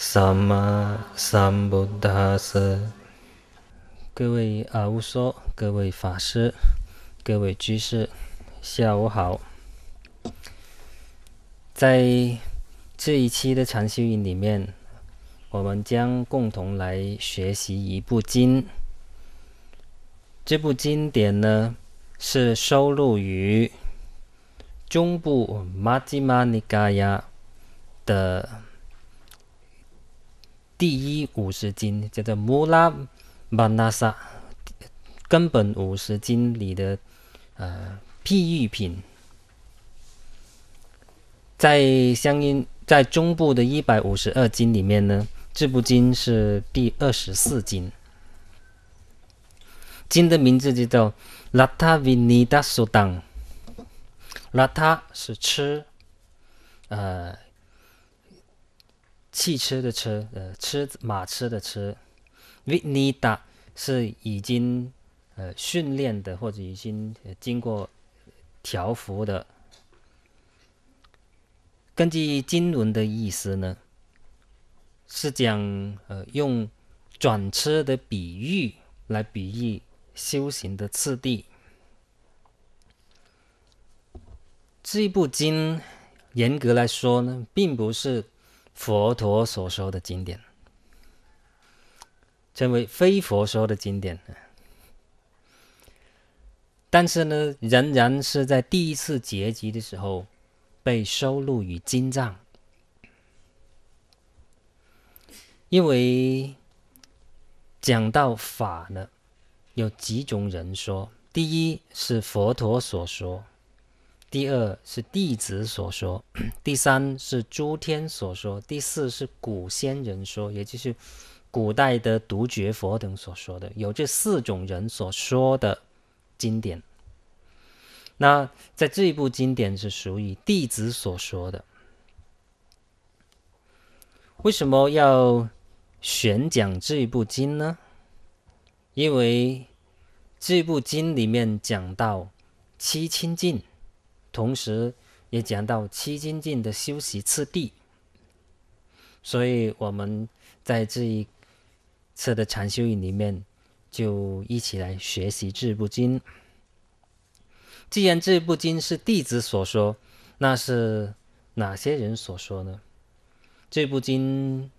萨玛萨布达斯。各位阿乌说，各位法师，各位居士，下午好。在这一期的禅修营里面，我们将共同来学习一部经。这部经典呢，是收录于中部《马吉玛尼嘎亚》的。第一五十金叫做 Mula a 拉曼拉 a 根本五十金里的呃譬喻品，在相应在中部的一百五十二金里面呢，这部经是第二十四金，经的名字就叫拉塔维尼达苏当，拉塔是吃，呃。汽车的车，呃，车马车的车，维尼达是已经呃训练的或者已经经过调服的。根据经文的意思呢，是讲呃用转车的比喻来比喻修行的次第。这部经严格来说呢，并不是。佛陀所说的经典，称为非佛说的经典。但是呢，仍然是在第一次结集的时候被收录于经藏，因为讲到法呢，有几种人说：第一是佛陀所说。第二是弟子所说，第三是诸天所说，第四是古仙人说，也就是古代的独觉佛等所说的。有这四种人所说的经典。那在这一部经典是属于弟子所说的。为什么要选讲这部经呢？因为这部经里面讲到七清净。同时，也讲到七经净的修习次第，所以我们在这一次的禅修营里面，就一起来学习这部经。既然这部经是弟子所说，那是哪些人所说呢？这部经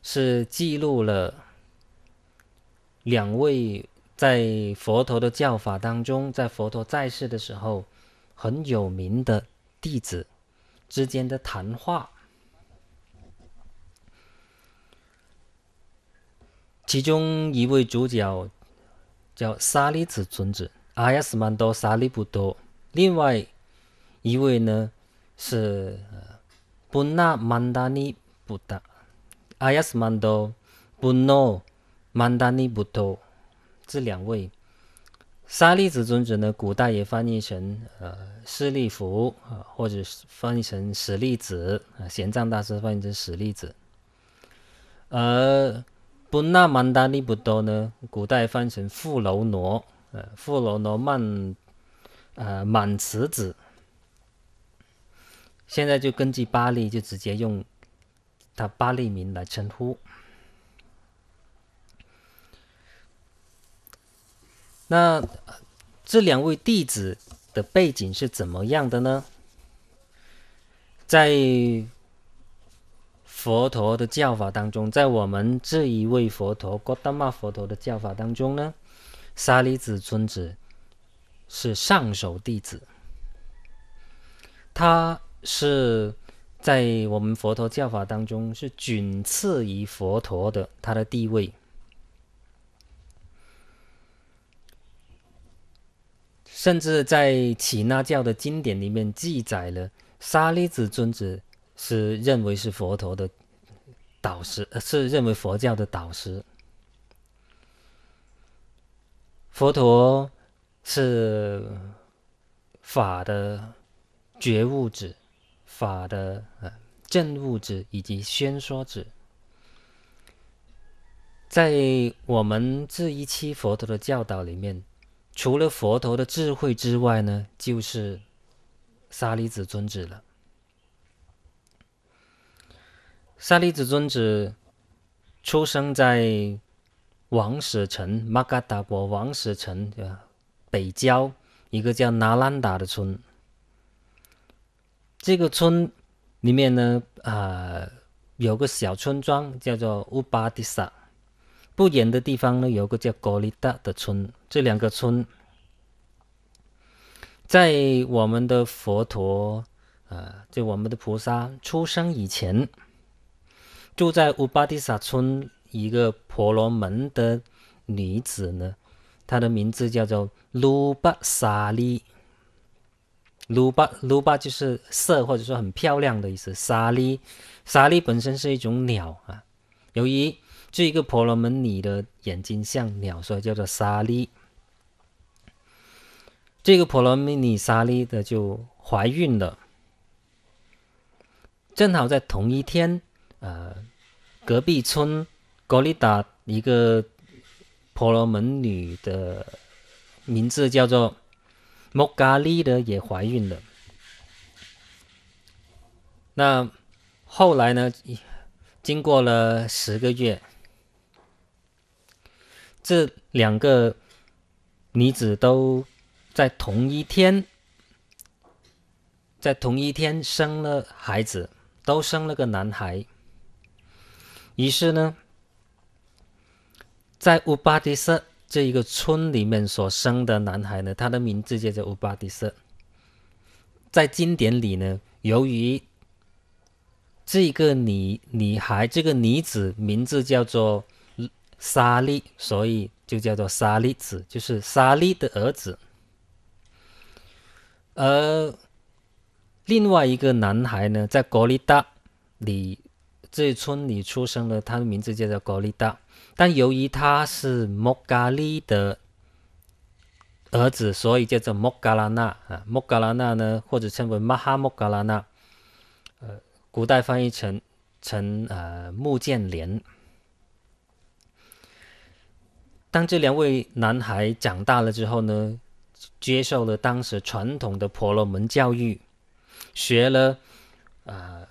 是记录了两位在佛陀的教法当中，在佛陀在世的时候。很有名的弟子之间的谈话，其中一位主角叫沙利子尊子阿亚斯曼多沙利布多，另外一位呢是布纳曼达尼布达阿亚斯曼多布诺曼达尼布多这两位。沙利子尊者呢，古代也翻译成呃释利弗啊，或者是翻译成实利子啊，贤藏大师翻译成实利子。而布那曼达利布多呢，古代翻译成富楼罗呃，富楼罗曼呃满慈子。现在就根据巴利，就直接用他巴利名来称呼。那这两位弟子的背景是怎么样的呢？在佛陀的教法当中，在我们这一位佛陀——郭德玛佛陀的教法当中呢，沙利子尊者是上首弟子，他是在我们佛陀教法当中是仅次于佛陀的，他的地位。甚至在耆那教的经典里面记载了，沙利子尊者是认为是佛陀的导师，是认为佛教的导师。佛陀是法的觉悟者，法的正悟者以及宣说者。在我们这一期佛陀的教导里面。除了佛陀的智慧之外呢，就是沙利子尊者了。沙利子尊者出生在王舍城，马嘎达国王舍城北郊一个叫拿兰达的村。这个村里面呢，啊，有个小村庄叫做乌巴迪萨。不远的地方呢，有个叫高利达的村。这两个村，在我们的佛陀，啊，就我们的菩萨出生以前，住在乌巴蒂萨村一个婆罗门的女子呢，她的名字叫做卢巴萨利。卢巴卢巴就是色，或者说很漂亮的意思。沙利沙利本身是一种鸟啊，由于。是一个婆罗门女的眼睛像鸟，所以叫做沙利。这个婆罗门女沙利的就怀孕了，正好在同一天，呃，隔壁村格里达一个婆罗门女的名字叫做莫嘎利的也怀孕了。那后来呢？经过了十个月。这两个女子都在同一天，在同一天生了孩子，都生了个男孩。于是呢，在乌巴迪色这一个村里面所生的男孩呢，他的名字叫做乌巴迪色。在经典里呢，由于这个女女孩这个女子名字叫做。沙利，所以就叫做沙利子，就是沙利的儿子。而另外一个男孩呢，在格里达里这村里出生了，他的名字叫做格里达。但由于他是莫嘎利的儿子，所以叫做莫嘎拉纳啊。莫嘎拉纳呢，或者称为马哈莫嘎拉纳，呃，古代翻译成成呃木建连。当这两位男孩长大了之后呢，接受了当时传统的婆罗门教育，学了，呃，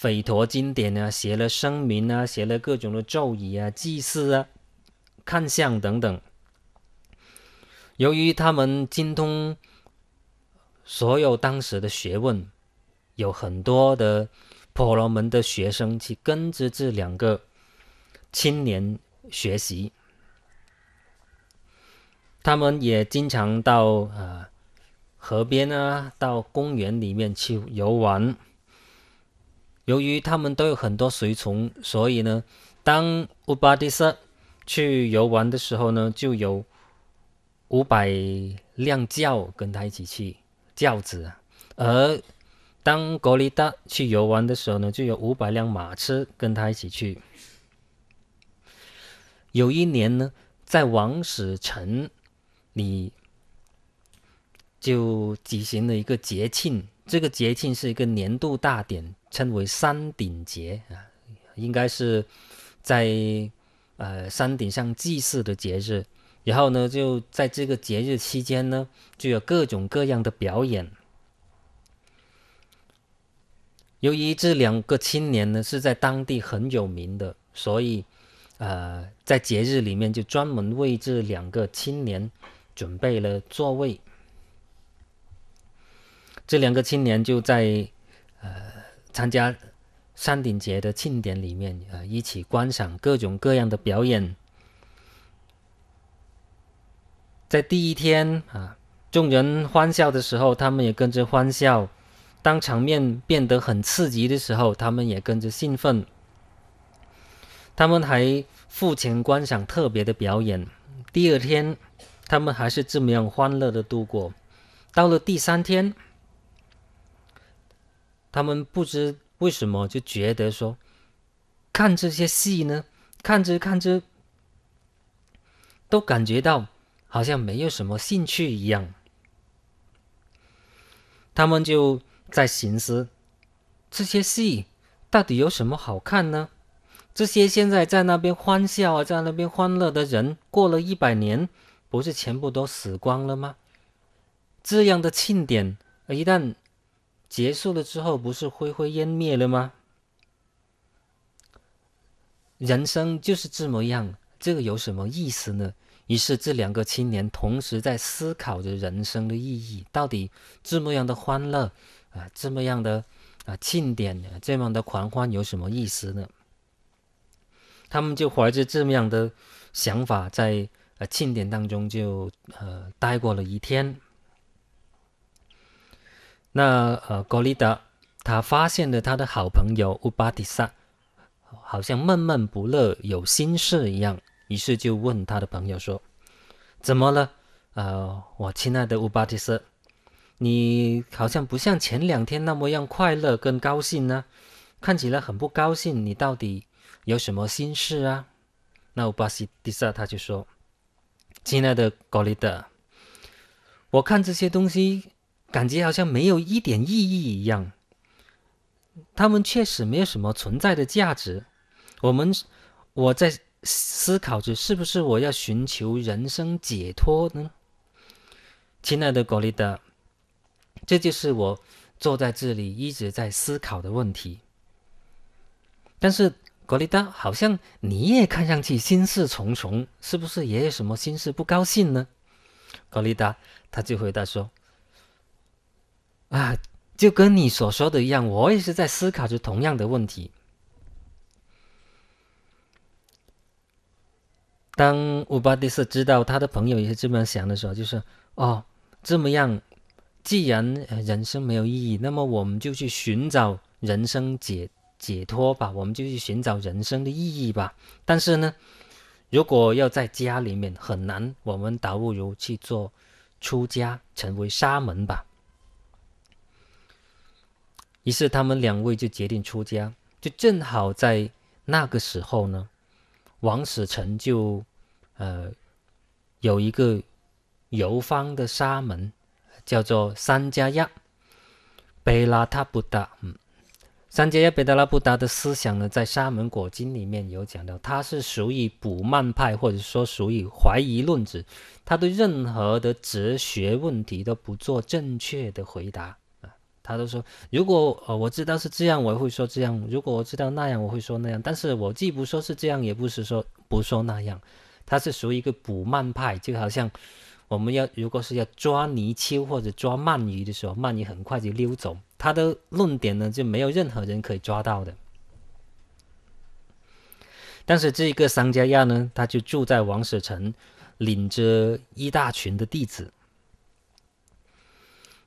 吠陀经典啊，学了声明啊，学了各种的咒语啊、祭祀啊、看相等等。由于他们精通所有当时的学问，有很多的婆罗门的学生去跟着这两个青年学习。他们也经常到呃河边啊，到公园里面去游玩。由于他们都有很多随从，所以呢，当乌巴迪斯去游玩的时候呢，就有五百辆轿跟他一起去，轿子；而当格里达去游玩的时候呢，就有五百辆马车跟他一起去。有一年呢，在王室城。你就举行了一个节庆，这个节庆是一个年度大典，称为山顶节啊，应该是在呃山顶上祭祀的节日。然后呢，就在这个节日期间呢，就有各种各样的表演。由于这两个青年呢是在当地很有名的，所以呃在节日里面就专门为这两个青年。准备了座位，这两个青年就在呃参加山顶节的庆典里面，呃，一起观赏各种各样的表演。在第一天啊，众人欢笑的时候，他们也跟着欢笑；当场面变得很刺激的时候，他们也跟着兴奋。他们还付钱观赏特别的表演。第二天。他们还是这么样欢乐的度过。到了第三天，他们不知为什么就觉得说，看这些戏呢，看着看着，都感觉到好像没有什么兴趣一样。他们就在寻思，这些戏到底有什么好看呢？这些现在在那边欢笑啊，在那边欢乐的人，过了一百年。不是全部都死光了吗？这样的庆典，一旦结束了之后，不是灰灰烟灭了吗？人生就是这么样，这个有什么意思呢？于是这两个青年同时在思考着人生的意义，到底这么样的欢乐啊，这么样的啊庆典，这么的狂欢有什么意思呢？他们就怀着这么样的想法在。呃，庆典当中就呃待过了一天。那呃，格丽达他发现了他的好朋友乌巴蒂萨，好像闷闷不乐、有心事一样。于是就问他的朋友说：“怎么了？呃，我亲爱的乌巴蒂萨，你好像不像前两天那么样快乐跟高兴呢，看起来很不高兴。你到底有什么心事啊？”那乌巴西迪萨他就说。亲爱的 i d a 我看这些东西，感觉好像没有一点意义一样。他们确实没有什么存在的价值。我们，我在思考着，是不是我要寻求人生解脱呢？亲爱的 i d a 这就是我坐在这里一直在思考的问题。但是。格里达，好像你也看上去心事重重，是不是也有什么心事不高兴呢？格里达，他就回答说：“啊，就跟你所说的一样，我也是在思考着同样的问题。”当乌巴蒂斯知道他的朋友也是这么想的时候，就说：“哦，这么样，既然人生没有意义，那么我们就去寻找人生解。”解脱吧，我们就去寻找人生的意义吧。但是呢，如果要在家里面很难，我们倒不如去做出家，成为沙门吧。于是他们两位就决定出家。就正好在那个时候呢，王舍臣就呃有一个游方的沙门，叫做三加亚贝拉塔不达，嗯。三杰亚贝德拉布达的思想呢，在《沙门果经》里面有讲到，他是属于补曼派，或者说属于怀疑论者。他对任何的哲学问题都不做正确的回答啊。他都说，如果呃我知道是这样，我会说这样；如果我知道那样，我会说那样。但是我既不说是这样，也不是说不说那样。他是属于一个补曼派，就好像我们要如果是要抓泥鳅或者抓鳗鱼的时候，鳗鱼很快就溜走。他的论点呢，就没有任何人可以抓到的。但是这个桑加亚呢，他就住在王舍城，领着一大群的弟子。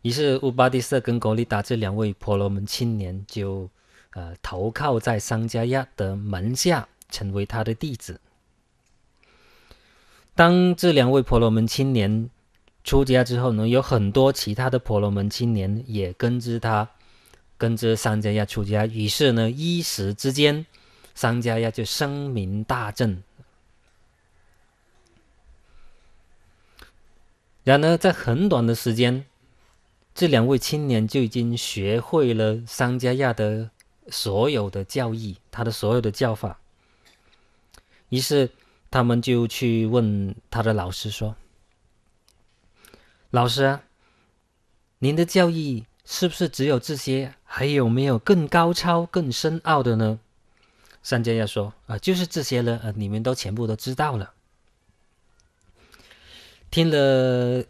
于是乌巴蒂瑟跟古利达这两位婆罗门青年就，呃，投靠在桑加亚的门下，成为他的弟子。当这两位婆罗门青年。出家之后呢，有很多其他的婆罗门青年也跟着他，跟着商迦亚出家。于是呢，一时之间，商迦亚就声名大振。然而，在很短的时间，这两位青年就已经学会了商迦亚的所有的教义，他的所有的教法。于是他们就去问他的老师说。老师，您的教义是不是只有这些？还有没有更高超、更深奥的呢？善家要说啊，就是这些了。呃，你们都全部都知道了。听了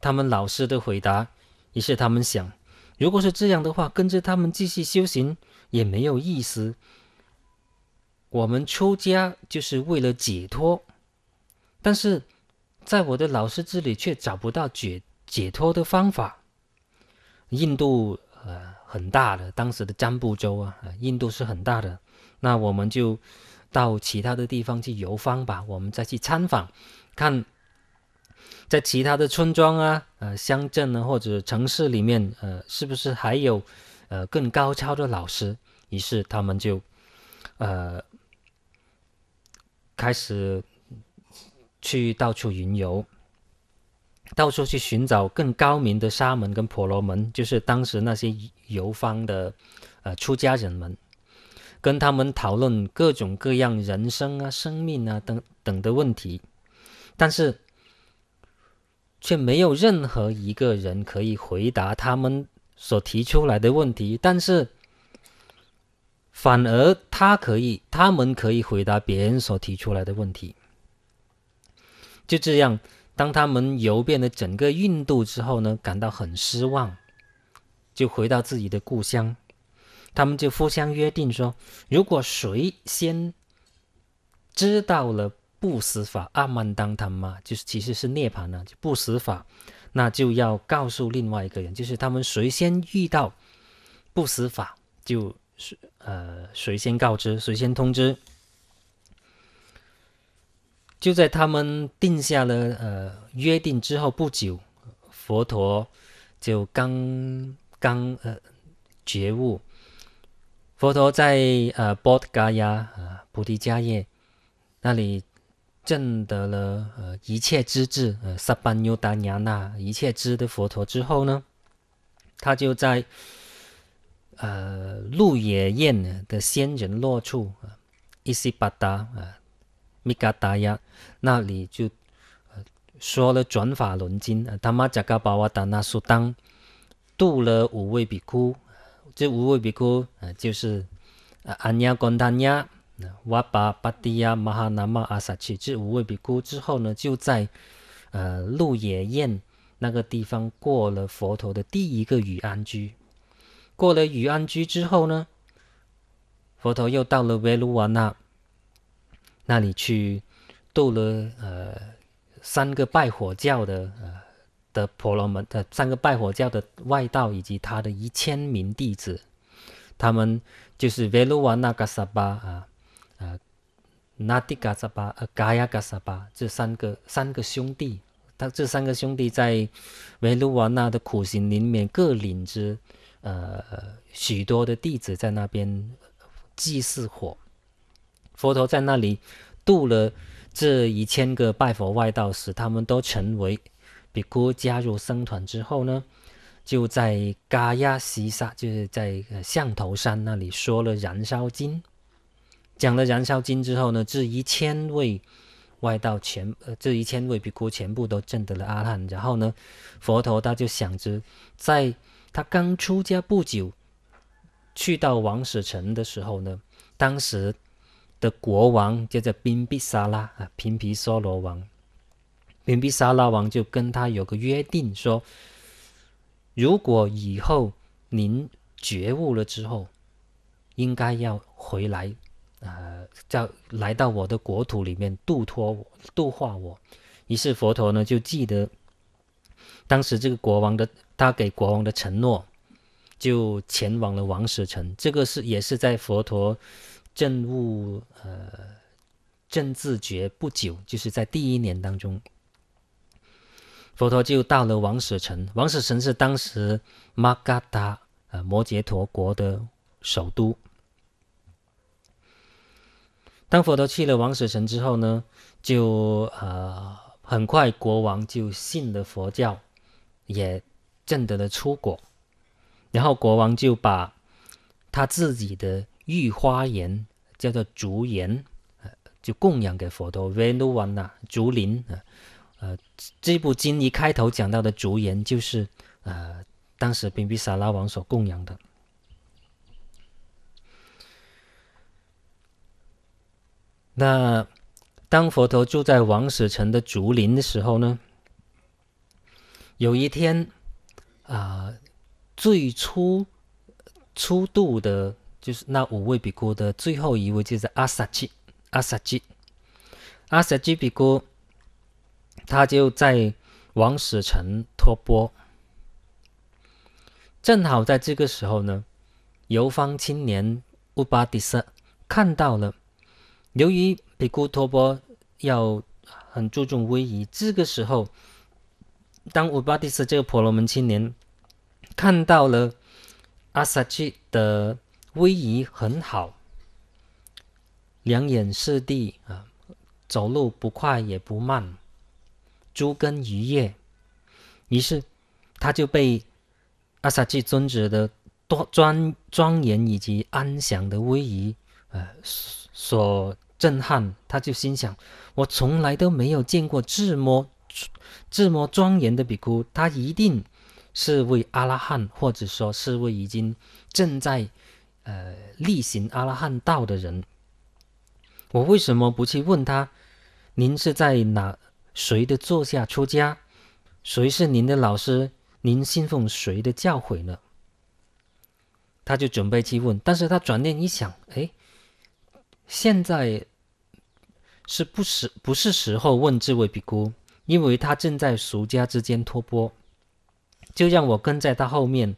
他们老师的回答，于是他们想，如果是这样的话，跟着他们继续修行也没有意思。我们出家就是为了解脱，但是。在我的老师这里却找不到解解脱的方法。印度呃很大的，当时的占卜州啊，印度是很大的。那我们就到其他的地方去游方吧，我们再去参访，看在其他的村庄啊、呃乡镇呢或者城市里面，呃，是不是还有呃更高超的老师？于是他们就呃开始。去到处云游，到处去寻找更高明的沙门跟婆罗门，就是当时那些游方的呃出家人们，跟他们讨论各种各样人生啊、生命啊等等的问题，但是却没有任何一个人可以回答他们所提出来的问题，但是反而他可以，他们可以回答别人所提出来的问题。就这样，当他们游遍了整个印度之后呢，感到很失望，就回到自己的故乡。他们就互相约定说，如果谁先知道了不死法阿曼当他妈，就是其实是涅槃呢，就不死法，那就要告诉另外一个人，就是他们谁先遇到不死法，就是呃谁先告知，谁先通知。就在他们定下了呃约定之后不久，佛陀就刚刚呃觉悟。佛陀在呃波提嘎叶啊菩提迦叶那里证得了呃一切之智呃萨班纽达尼那一切知的佛陀之后呢，他就在呃鹿野宴的仙人落处啊伊西巴达啊。米嘎达亚那里就说了转法轮经啊，他妈扎嘎巴瓦达那苏当度了五位比库，这五位比库啊就是啊安亚贡他亚、瓦巴巴蒂亚、马哈南玛阿萨奇这五位比库之后呢，就在呃鹿野宴那个地方过了佛陀的第一个雨安居，过了雨安居之后呢，佛陀又到了维鲁瓦那。那里去斗了呃三个拜火教的呃的婆罗门的三个拜火教的外道以及他的一千名弟子，他们就是维鲁瓦纳加沙巴啊啊纳迪嘎沙巴和嘎亚嘎沙巴这三个三个兄弟，他这三个兄弟在维鲁瓦纳的苦行里面各领着呃许多的弟子在那边祭祀火。佛陀在那里度了这一千个拜佛外道时，他们都成为比库，加入僧团之后呢，就在嘎亚西萨，就是在象头山那里说了燃烧经，讲了燃烧经之后呢，这一千位外道全，呃，这一千位比哭全部都证得了阿汉。然后呢，佛陀他就想着，在他刚出家不久，去到王室城的时候呢，当时。的国王叫做宾比沙拉啊，宾皮娑罗王。宾比沙拉王就跟他有个约定，说如果以后您觉悟了之后，应该要回来，呃，叫来到我的国土里面度脱我、度化我。于是佛陀呢就记得当时这个国王的，他给国王的承诺，就前往了王舍城。这个是也是在佛陀。政悟呃，政自觉不久，就是在第一年当中，佛陀就到了王舍城。王舍城是当时马嘎达呃摩羯陀国的首都。当佛陀去了王舍城之后呢，就呃很快国王就信了佛教，也证得了出果。然后国王就把他自己的。御花园叫做竹园，就供养给佛陀。Venuvana 竹林呃，这部经一开头讲到的竹园，就是呃，当时宾比萨拉王所供养的。那当佛陀住在王舍城的竹林的时候呢，有一天啊，最初初度的。就是那五位比丘的最后一位，就是阿萨基。阿萨基，阿萨基比丘，他就在王使臣托钵，正好在这个时候呢，游方青年乌巴迪斯看到了。由于比丘托钵要很注重威仪，这个时候，当乌巴迪斯这个婆罗门青年看到了阿萨基的。威仪很好，两眼视地啊，走路不快也不慢，足根一叶。于是他就被阿萨吉尊者的多庄庄严以及安详的威仪呃，所震撼。他就心想：我从来都没有见过这么这么庄严的比哭，他一定是位阿拉汉，或者说是位已经正在。呃，例行阿拉汉道的人，我为什么不去问他？您是在哪谁的座下出家？谁是您的老师？您信奉谁的教诲呢？他就准备去问，但是他转念一想，哎，现在是不时不是时候问这位比姑，因为他正在俗家之间托钵，就让我跟在他后面。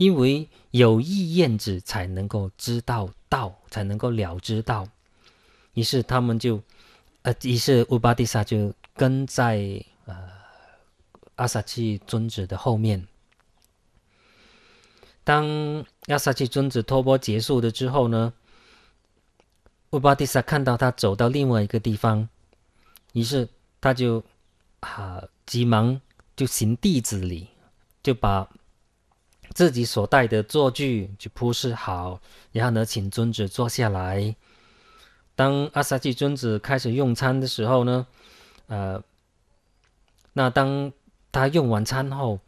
因为有意验子才能够知道道，才能够了知道。于是他们就，呃，于是乌巴蒂萨就跟在呃阿萨奇尊者的后面。当阿萨奇尊者托钵结束了之后呢，乌巴蒂萨看到他走到另外一个地方，于是他就啊急忙就行弟子礼，就把。自己所带的坐具就铺设好，然后呢，请尊者坐下来。当阿萨吉尊子开始用餐的时候呢，呃，那当他用完餐后，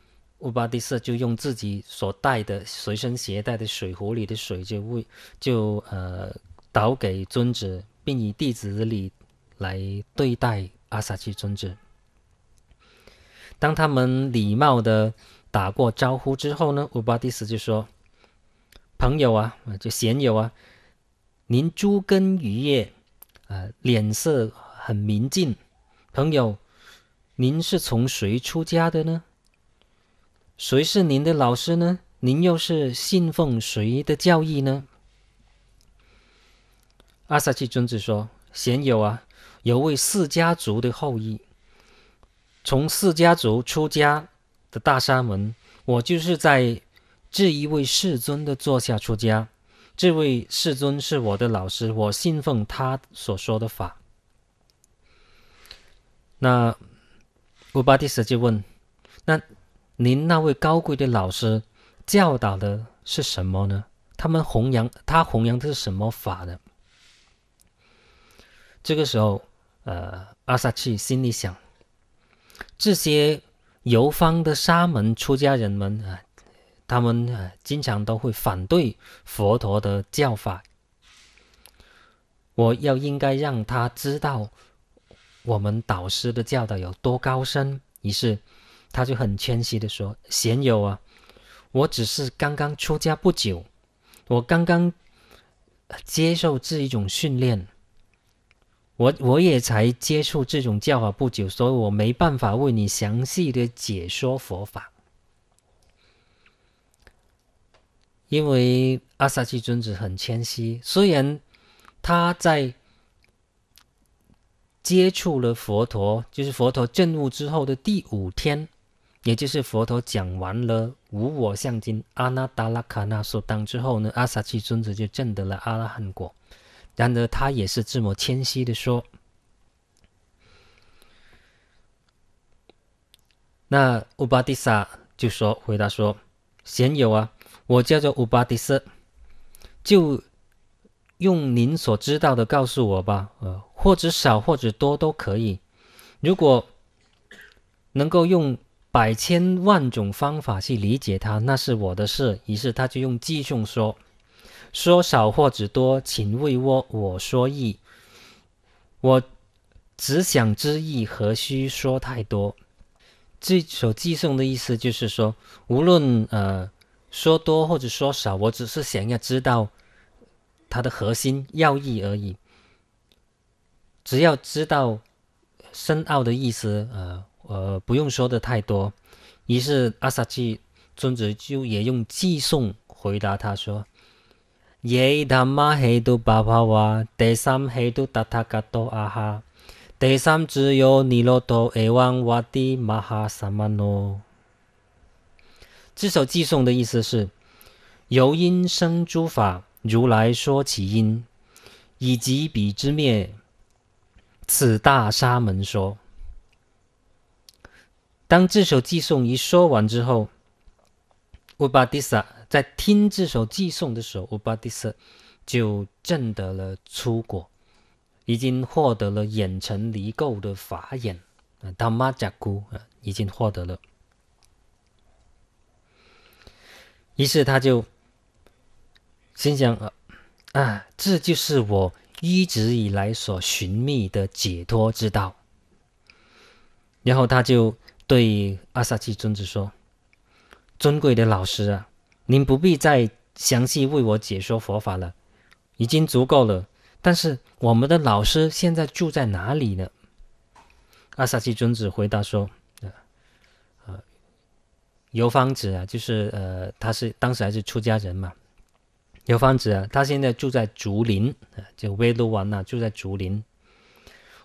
乌巴蒂斯就用自己所带的随身携带的水壶里的水，就为就呃倒给尊者，并以弟子礼来对待阿萨吉尊者。当他们礼貌的。打过招呼之后呢，乌巴蒂斯就说：“朋友啊，就贤友啊，您诸根鱼叶，呃，脸色很明净。朋友，您是从谁出家的呢？谁是您的老师呢？您又是信奉谁的教义呢？”阿萨奇尊者说：“贤友啊，有位四家族的后裔，从四家族出家。”的大沙门，我就是在这一位世尊的座下出家，这位世尊是我的老师，我信奉他所说的法。那乌巴蒂斯就问：那您那位高贵的老师教导的是什么呢？他们弘扬，他弘扬的是什么法呢？这个时候，呃，阿萨奇心里想：这些。游方的沙门出家人们啊，他们啊经常都会反对佛陀的教法。我要应该让他知道我们导师的教导有多高深。于是他就很谦虚的说：“贤友啊，我只是刚刚出家不久，我刚刚接受这一种训练。”我我也才接触这种教法不久，所以我没办法为你详细的解说佛法。因为阿萨奇尊者很谦虚，虽然他在接触了佛陀，就是佛陀证悟之后的第五天，也就是佛陀讲完了《无我相经》《阿那达拉卡那说当》之后呢，阿萨奇尊者就证得了阿拉汉果。然而他也是这么谦虚的说：“那乌巴迪萨就说回答说：‘贤友啊，我叫做乌巴迪斯，就用您所知道的告诉我吧，呃，或者少或者多都可以。如果能够用百千万种方法去理解它，那是我的事。’于是他就用计数说。”说少或者多，请为我我说意。我只想知意，何须说太多？这首寄送的意思就是说，无论呃说多或者说少，我只是想要知道它的核心要义而已。只要知道深奥的意思，呃呃，不用说的太多。于是阿萨基尊者就也用寄送回答他说。耶！达玛嘿度巴巴哇，第三希度达他嘎多阿哈，第三只有尼罗多阿旺瓦蒂玛哈萨曼诺。这首偈颂的意思是：由因生诸法，如来说起因，以及彼之灭，此大沙门说。当这首偈颂一说完之后，乌巴迪萨。在听这首寄送的时候，乌巴蒂斯就证得了出果，已经获得了远尘离垢的法眼，啊，达玛加姑啊，已经获得了。于是他就心想：啊，这就是我一直以来所寻觅的解脱之道。然后他就对阿萨奇尊者说：“尊贵的老师啊！”您不必再详细为我解说佛法了，已经足够了。但是我们的老师现在住在哪里呢？阿萨西尊子回答说：“啊啊，游方子啊，就是呃，他是当时还是出家人嘛？游方子啊，他现在住在竹林啊，就威罗王纳住在竹林。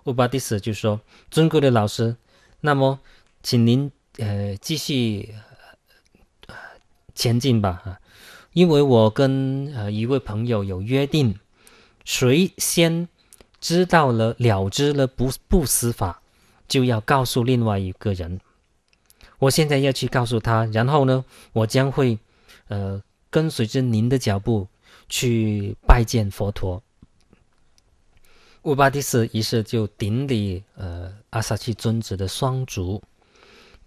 乌巴蒂斯就说：尊贵的老师，那么请您呃继续。”前进吧，啊！因为我跟呃一位朋友有约定，谁先知道了了之了不不死法，就要告诉另外一个人。我现在要去告诉他，然后呢，我将会呃跟随着您的脚步去拜见佛陀。乌巴蒂斯于是就顶礼呃阿萨奇尊者的双足，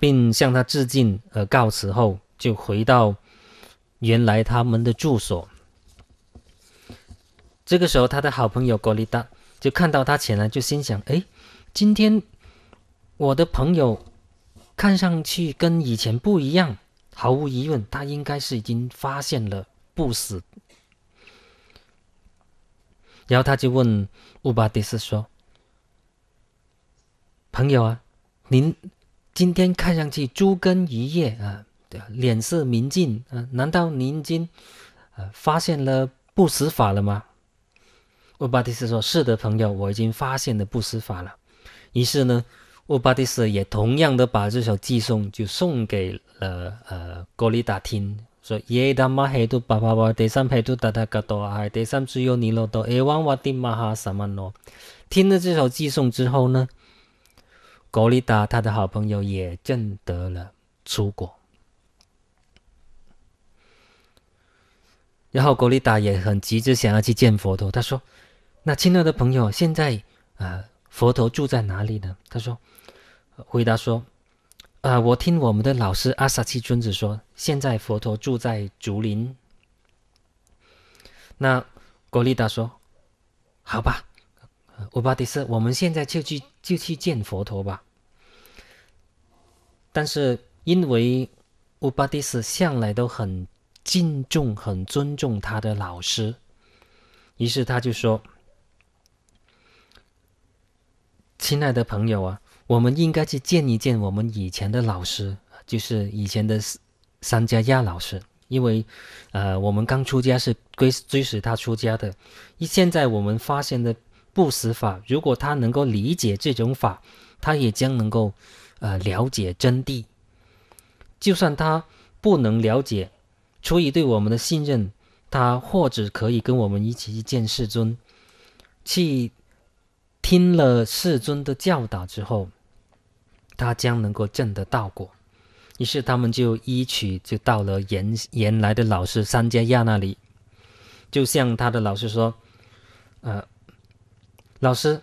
并向他致敬呃告辞后。就回到原来他们的住所。这个时候，他的好朋友格里达就看到他起来，就心想：“哎，今天我的朋友看上去跟以前不一样，毫无疑问，他应该是已经发现了不死。”然后他就问乌巴迪斯说：“朋友啊，您今天看上去猪跟一夜啊？”脸色明净，嗯，难道您已经，呃，发现了不死法了吗？乌巴蒂斯说：“是的，朋友，我已经发现了不死法了。”于是呢，乌巴蒂斯也同样的把这首寄送就送给了呃，格里达听，说耶达玛嘿都巴巴巴，第三嘿都达达格多爱，第三需要尼罗多，二万瓦蒂玛哈萨曼诺。听了这首寄送之后呢，格里达他的好朋友也证得了出国。然后，格利达也很急着想要去见佛陀。他说：“那亲爱的朋友，现在，呃，佛陀住在哪里呢？”他说：“回答说，啊，我听我们的老师阿萨奇尊子说，现在佛陀住在竹林。”那格利达说：“好吧，乌巴迪斯，我们现在就去就去见佛陀吧。”但是，因为乌巴迪斯向来都很。敬重很尊重他的老师，于是他就说：“亲爱的朋友啊，我们应该去见一见我们以前的老师，就是以前的三三加亚老师，因为，呃，我们刚出家是归追随他出家的。现在我们发现的不死法，如果他能够理解这种法，他也将能够，呃，了解真谛。就算他不能了解。”出于对我们的信任，他或者可以跟我们一起去见世尊，去听了世尊的教导之后，他将能够证得道果。于是他们就一起就到了原原来的老师三迦亚那里，就向他的老师说：“呃，老师，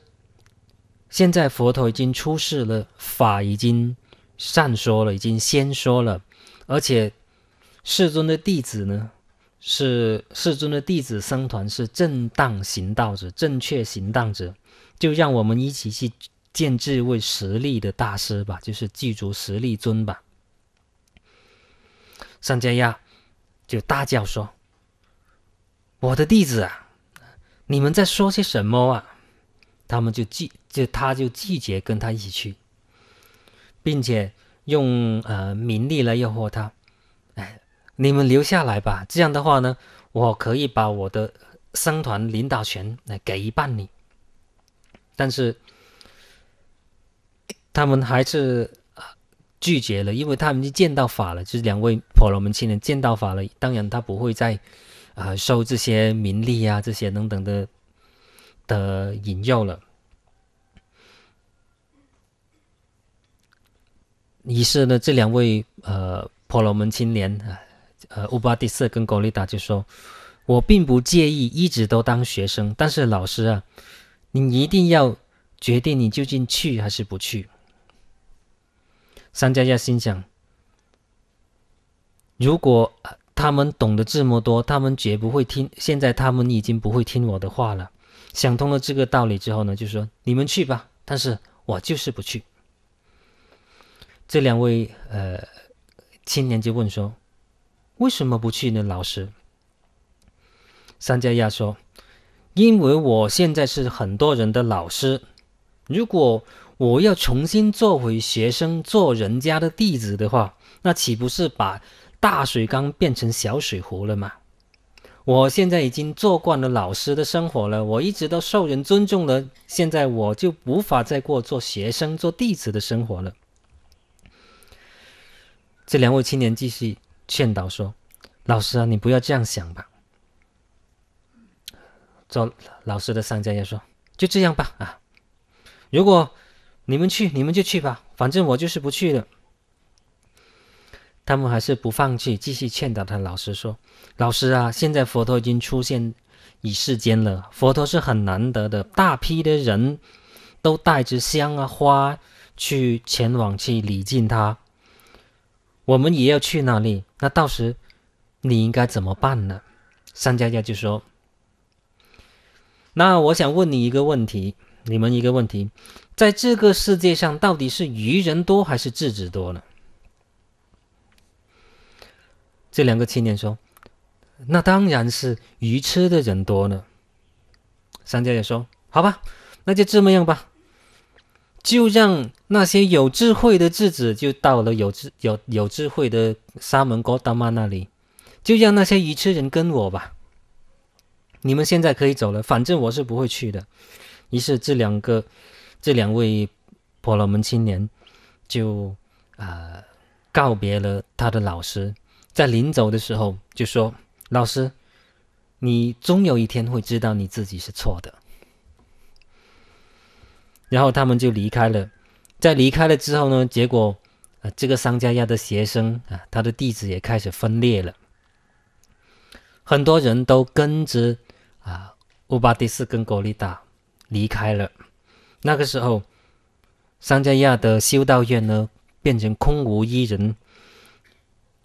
现在佛陀已经出世了，法已经善说了，已经先说了，而且。”世尊的弟子呢，是世尊的弟子僧团是正当行道者，正确行道者，就让我们一起去见这位实力的大师吧，就是具足实力尊吧。上加亚就大叫说：“我的弟子啊，你们在说些什么啊？”他们就拒，就他就拒绝跟他一起去，并且用呃名利来诱惑他。你们留下来吧，这样的话呢，我可以把我的僧团领导权来给一半你。但是他们还是拒绝了，因为他们已经见到法了，就是两位婆罗门青年见到法了，当然他不会再啊受这些名利啊这些等等的的引诱了。于是呢，这两位呃婆罗门青年啊。呃，乌巴蒂斯跟格丽达就说：“我并不介意一直都当学生，但是老师啊，你一定要决定你究竟去还是不去。”桑加亚心想：“如果他们懂得这么多，他们绝不会听。现在他们已经不会听我的话了。”想通了这个道理之后呢，就说：“你们去吧，但是我就是不去。”这两位呃青年就问说。为什么不去呢？老师，三加亚说：“因为我现在是很多人的老师，如果我要重新做回学生，做人家的弟子的话，那岂不是把大水缸变成小水壶了吗？我现在已经做惯了老师的生活了，我一直都受人尊重了，现在我就无法再过做学生、做弟子的生活了。”这两位青年继续。劝导说：“老师啊，你不要这样想吧。”做老师的商家也说：“就这样吧，啊，如果你们去，你们就去吧，反正我就是不去了。”他们还是不放弃，继续劝导他。老师说：“老师啊，现在佛陀已经出现于世间了，佛陀是很难得的，大批的人都带着香啊、花去前往去礼敬他。”我们也要去那里，那到时你应该怎么办呢？商家家就说：“那我想问你一个问题，你们一个问题，在这个世界上到底是愚人多还是智者多呢？”这两个青年说：“那当然是愚痴的人多呢。”商家也说：“好吧，那就这么样吧，就让。”那些有智慧的智子就到了有智有有智慧的沙门高大妈那里，就让那些愚痴人跟我吧。你们现在可以走了，反正我是不会去的。于是这两个这两位婆罗门青年就啊告别了他的老师，在临走的时候就说：“老师，你终有一天会知道你自己是错的。”然后他们就离开了。在离开了之后呢，结果啊，这个桑加亚的学生啊，他的弟子也开始分裂了，很多人都跟着啊，乌巴迪斯跟格利达离开了。那个时候，桑加亚的修道院呢，变成空无一人。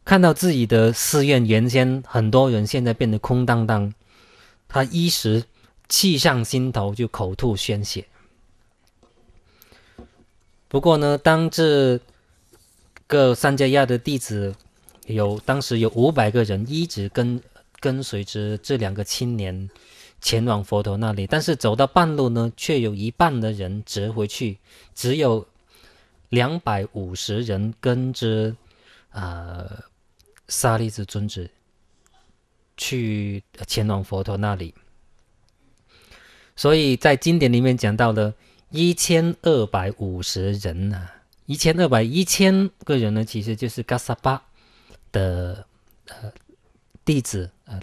看到自己的寺院原先很多人，现在变得空荡荡，他一时气上心头，就口吐鲜血。不过呢，当这个三迦亚的弟子有，当时有五百个人一直跟跟随着这两个青年前往佛陀那里，但是走到半路呢，却有一半的人折回去，只有两百五十人跟着呃沙利子尊者去前往佛陀那里。所以在经典里面讲到了。一千二百五十人呢？一千二百一千个人呢？其实就是嘎萨巴的呃弟子呃，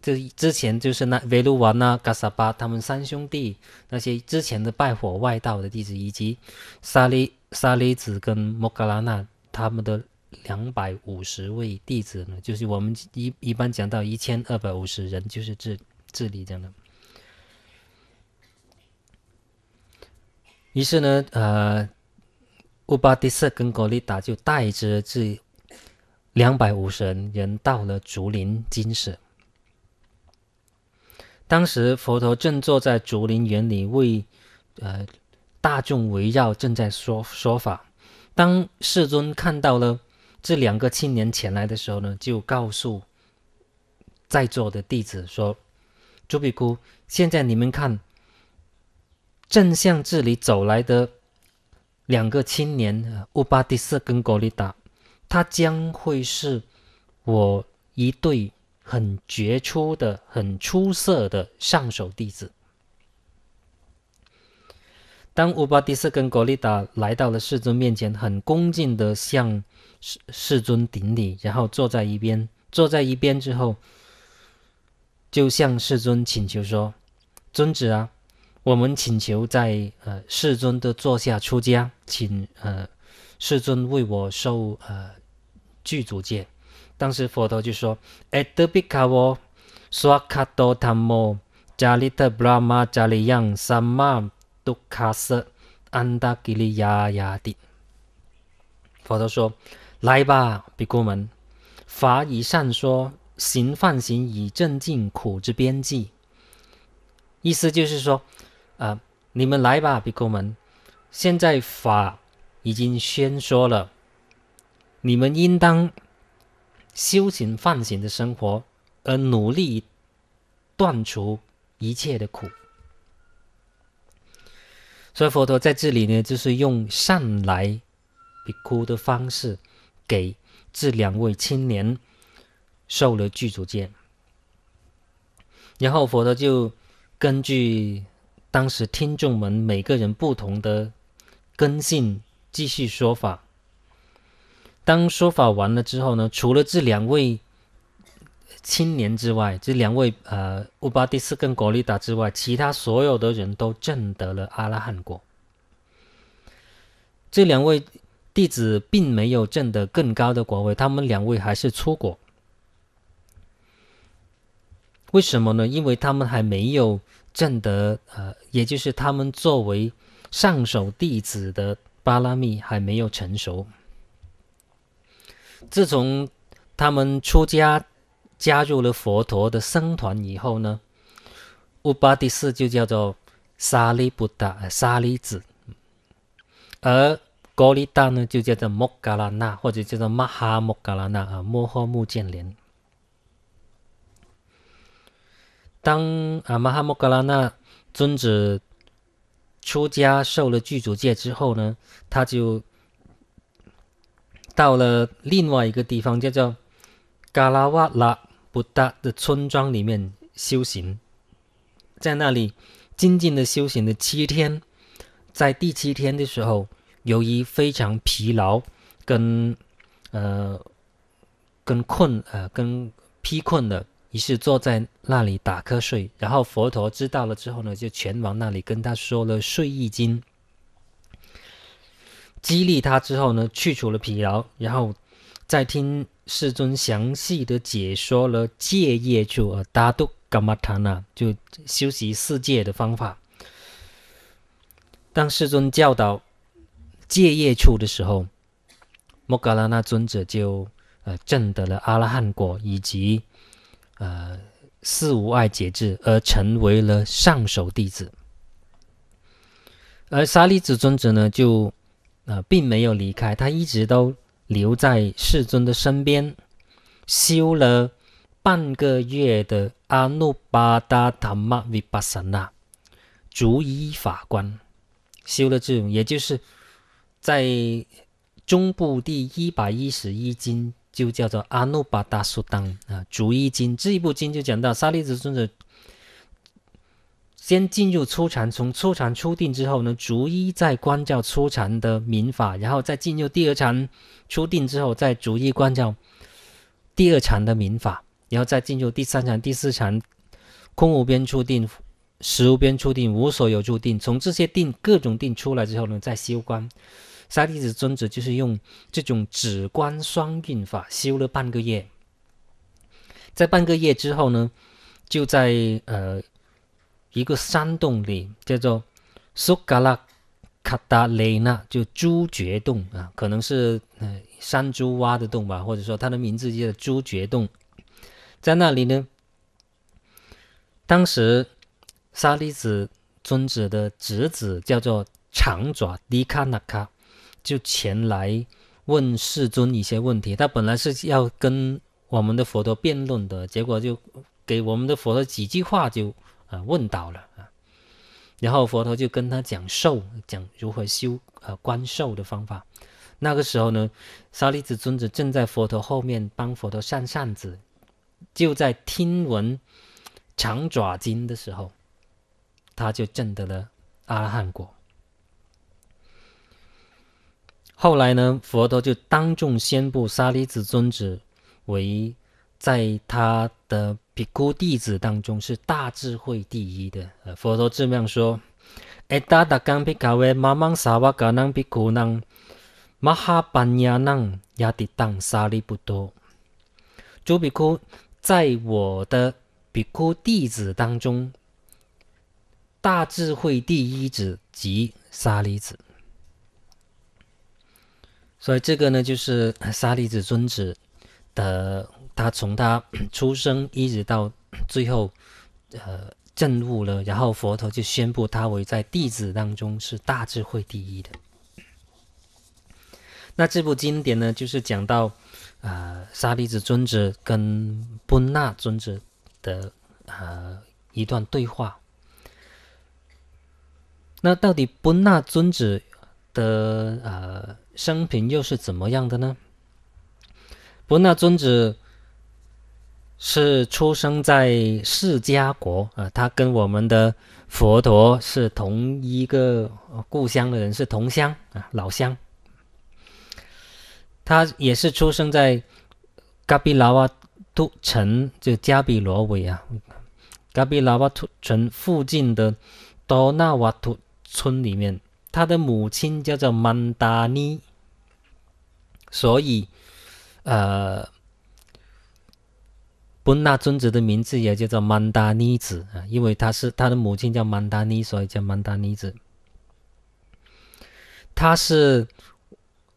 就之前就是那维鲁瓦纳、嘎萨巴他们三兄弟那些之前的拜火外道的弟子，以及沙利沙利子跟莫格拉纳他们的两百五十位弟子呢，就是我们一一般讲到一千二百五十人，就是这这里讲的。于是呢，呃，乌巴迪瑟跟格利达就带着这两百五十人人到了竹林精舍。当时佛陀正坐在竹林园里，为呃大众围绕正在说说法。当世尊看到了这两个青年前来的时候呢，就告诉在座的弟子说：“朱比姑，现在你们看。”正向这里走来的两个青年乌巴迪斯跟格里达，他将会是我一对很杰出的、很出色的上手弟子。当乌巴迪斯跟格里达来到了世尊面前，很恭敬的向世世尊顶礼，然后坐在一边。坐在一边之后，就向世尊请求说：“尊旨啊！”我们请求在呃世尊的座下出家，请呃世尊为我受呃具足戒。当时佛陀就说：“埃德比卡沃苏卡多塔摩加利特布拉玛加利扬萨玛杜卡瑟安达吉利亚亚蒂。”佛陀说：“来吧，比库们，法以善说行犯行以正尽苦之边际。”意思就是说。啊，你们来吧，比库们。现在法已经宣说了，你们应当修行放行的生活，而努力断除一切的苦。所以佛陀在这里呢，就是用善来比哭的方式，给这两位青年受了具足戒。然后佛陀就根据。当时听众们每个人不同的根性继续说法。当说法完了之后呢，除了这两位青年之外，这两位呃乌巴蒂斯跟格利达之外，其他所有的人都证得了阿拉汉果。这两位弟子并没有证得更高的果位，他们两位还是出果。为什么呢？因为他们还没有。正德，呃，也就是他们作为上首弟子的巴拉密还没有成熟。自从他们出家加入了佛陀的僧团以后呢，乌巴第四就叫做沙利菩萨，沙利子；而高里达呢就叫做莫嘎拉那，或者叫做马哈莫嘎拉那，啊，摩诃穆建连。当阿玛哈莫嘎拉那尊者出家受了具足戒之后呢，他就到了另外一个地方，叫做嘎拉瓦拉布达的村庄里面修行。在那里静静的修行了七天，在第七天的时候，由于非常疲劳，跟呃跟困呃跟疲困的。于是坐在那里打瞌睡，然后佛陀知道了之后呢，就前往那里跟他说了《睡意经》，激励他之后呢，去除了疲劳，然后再听世尊详细的解说了戒业处呃，达多伽玛塔呐，就修习四戒的方法。当世尊教导戒业处的时候，摩嘎拉那尊者就呃证得了阿拉汉果以及。呃，四无碍节制，而成为了上首弟子，而沙利子尊者呢，就呃并没有离开，他一直都留在世尊的身边，修了半个月的阿努巴达塔玛维巴萨那，逐一法官，修了这种，也就是在中部第一百一十一经。就叫做《阿努巴达苏当啊，逐一经这一部经就讲到沙利子尊者先进入初禅，从初禅初定之后呢，逐一再观照初禅的民法，然后再进入第二禅初定之后，再逐一观照第二禅的民法，然后再进入第三禅、第四禅，空无边初定、实无边初定、无所有初定，从这些定各种定出来之后呢，再修观。沙利子尊者就是用这种止观双运法修了半个月，在半个月之后呢，就在呃一个山洞里，叫做苏嘎拉卡达雷纳，就猪绝洞啊，可能是呃山猪挖的洞吧，或者说它的名字叫猪绝洞。在那里呢，当时沙利子尊者的侄子叫做长爪迪卡纳卡。就前来问世尊一些问题，他本来是要跟我们的佛陀辩论的，结果就给我们的佛陀几句话就呃问倒了啊。然后佛陀就跟他讲受，讲如何修呃观受的方法。那个时候呢，沙利子尊者正在佛陀后面帮佛陀扇扇子，就在听闻长爪经的时候，他就证得了阿拉汉果。后来呢？佛陀就当众宣布沙利子尊者为在他的比库弟子当中是大智慧第一的。呃，佛陀这样说：，哎，达达干比卡维，茫茫沙瓦嘎南比库南，马哈班亚南亚的当沙利不多。诸比库在我的比库弟子当中，大智慧第一者即沙利子。所以这个呢，就是 沙利子尊子的，他从他 出生一直到最后，呃，证悟了，然后佛陀就宣布他为在弟子当中是大智慧第一的。那这部经典呢，就是讲到，呃，沙利子尊子跟波那尊子的呃一段对话。那到底波那尊子？的呃，生平又是怎么样的呢？不那尊者是出生在释迦国啊，他跟我们的佛陀是同一个故乡的人，是同乡啊，老乡。他也是出生在嘎比拉瓦都城，就加比罗韦啊，嘎比拉瓦都城附近的多纳瓦图村里面。他的母亲叫做曼达尼，所以，呃，布纳尊者的名字也叫做曼达尼子啊，因为他是他的母亲叫曼达尼，所以叫曼达尼子。他是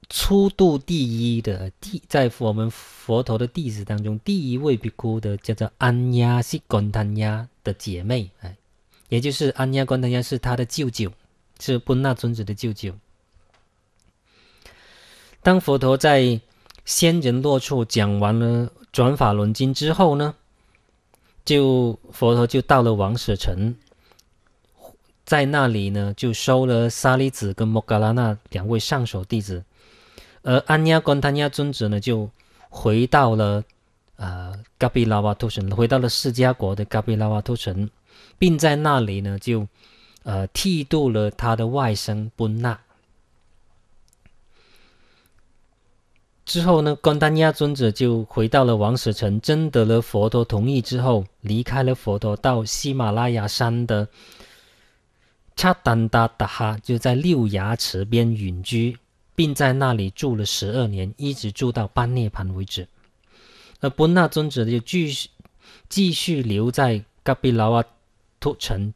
初度第一的第，在我们佛陀的弟子当中，第一位比丘的叫做安亚西贡他亚的姐妹，哎，也就是安亚贡他亚是他的舅舅。是布那尊者的舅舅。当佛陀在仙人落处讲完了转法轮经之后呢，就佛陀就到了王舍城，在那里呢就收了沙利子跟莫伽拉那两位上首弟子，而安亚观他亚尊者呢就回到了啊嘎比拉瓦托城，回到了释迦国的嘎比拉瓦托城，并在那里呢就。呃，剃度了他的外甥般那。之后呢，光单亚尊者就回到了王舍城，征得了佛陀同意之后，离开了佛陀，到喜马拉雅山的恰丹达达哈，就在六牙池边隐居，并在那里住了十二年，一直住到半涅盘为止。而波那尊者就继续继续留在嘎比拉瓦托城。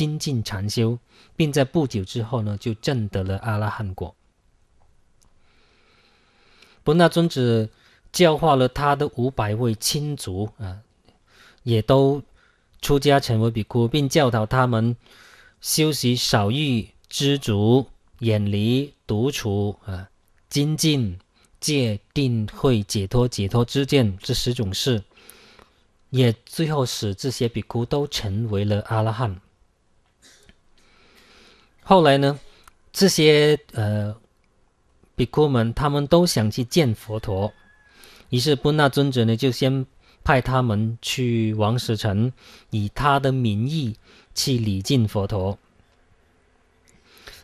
精进禅修，并在不久之后呢，就证得了阿拉汉果。不那尊者教化了他的五百位亲族啊，也都出家成为比哭，并教导他们修习少欲、知足、远离、独处啊、精进、戒、定、慧、解脱、解脱之见这十种事，也最后使这些比哭都成为了阿拉汉。后来呢，这些呃比库们他们都想去见佛陀，于是般那尊者呢就先派他们去王舍城，以他的名义去礼敬佛陀。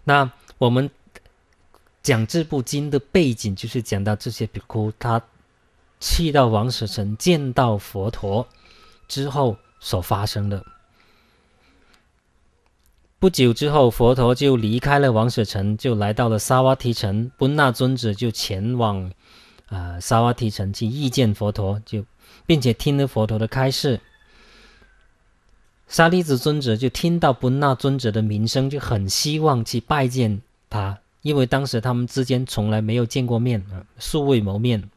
那我们讲这部经的背景，就是讲到这些比库他去到王舍城见到佛陀之后所发生的。不久之后，佛陀就离开了王舍城，就来到了萨瓦提城。般那尊者就前往，呃，萨瓦提城去遇见佛陀，就并且听了佛陀的开示。沙利子尊者就听到般那尊者的名声，就很希望去拜见他，因为当时他们之间从来没有见过面啊，素未谋面。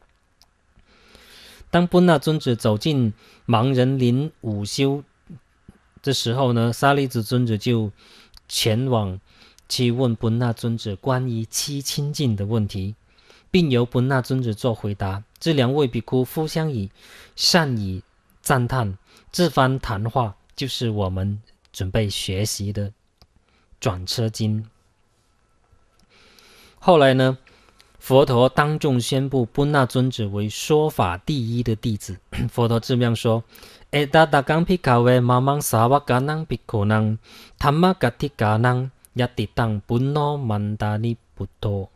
当般那尊者走进盲人林午休的时候呢，沙利子尊者就。前往去问般那尊者关于七清净的问题，并由般那尊者作回答。这两位比库互相以善以赞叹。这番谈话就是我们准备学习的转车经。后来呢，佛陀当众宣布般那尊者为说法第一的弟子。佛陀这样说。“埃达达刚皮卡位慢慢萨瓦加南皮库能，他妈嘎提加南亚蒂当布诺曼达尼布托。”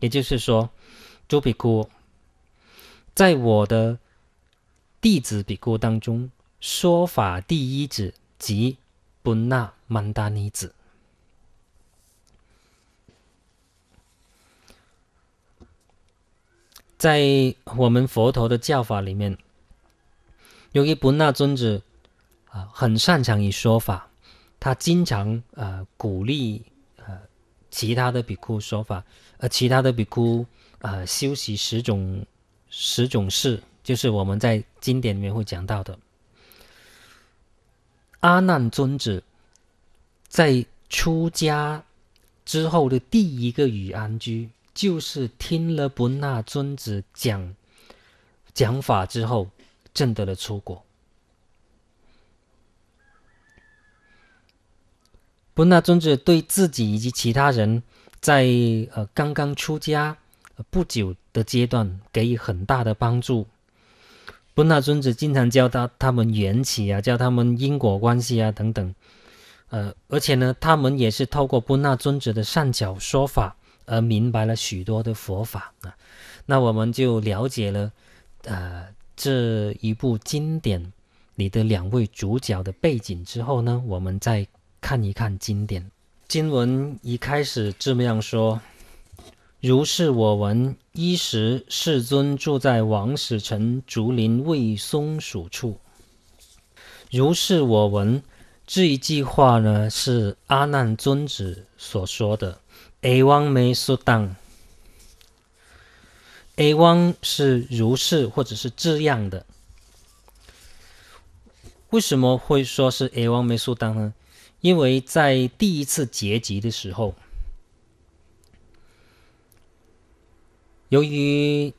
也就是说，朱皮库在我的弟子比库当中，说法第一子即布纳曼达尼子，在我们佛陀的教法里面。由于不那尊者啊很擅长于说法，他经常呃鼓励呃其他的比库说法，啊其他的比库啊修习十种十种事，就是我们在经典里面会讲到的。阿难尊者在出家之后的第一个与安居，就是听了不那尊者讲讲法之后。正得了出国。般纳尊者对自己以及其他人，在呃刚刚出家不久的阶段，给予很大的帮助。般纳尊者经常教他他们缘起啊，教他们因果关系啊等等。呃，而且呢，他们也是透过般纳尊者的善巧说法而明白了许多的佛法啊。那我们就了解了，呃。这一部经典里的两位主角的背景之后呢，我们再看一看经典经文。一开始这么样说：“如是我闻，一时世尊住在王舍城竹林未松鼠处。”“如是我闻”这一句话呢，是阿难尊者所说的。A Wang Mei Su t a n A one 是如是或者是这样的，为什么会说是 A one 霉素当呢？因为在第一次结集的时候，由于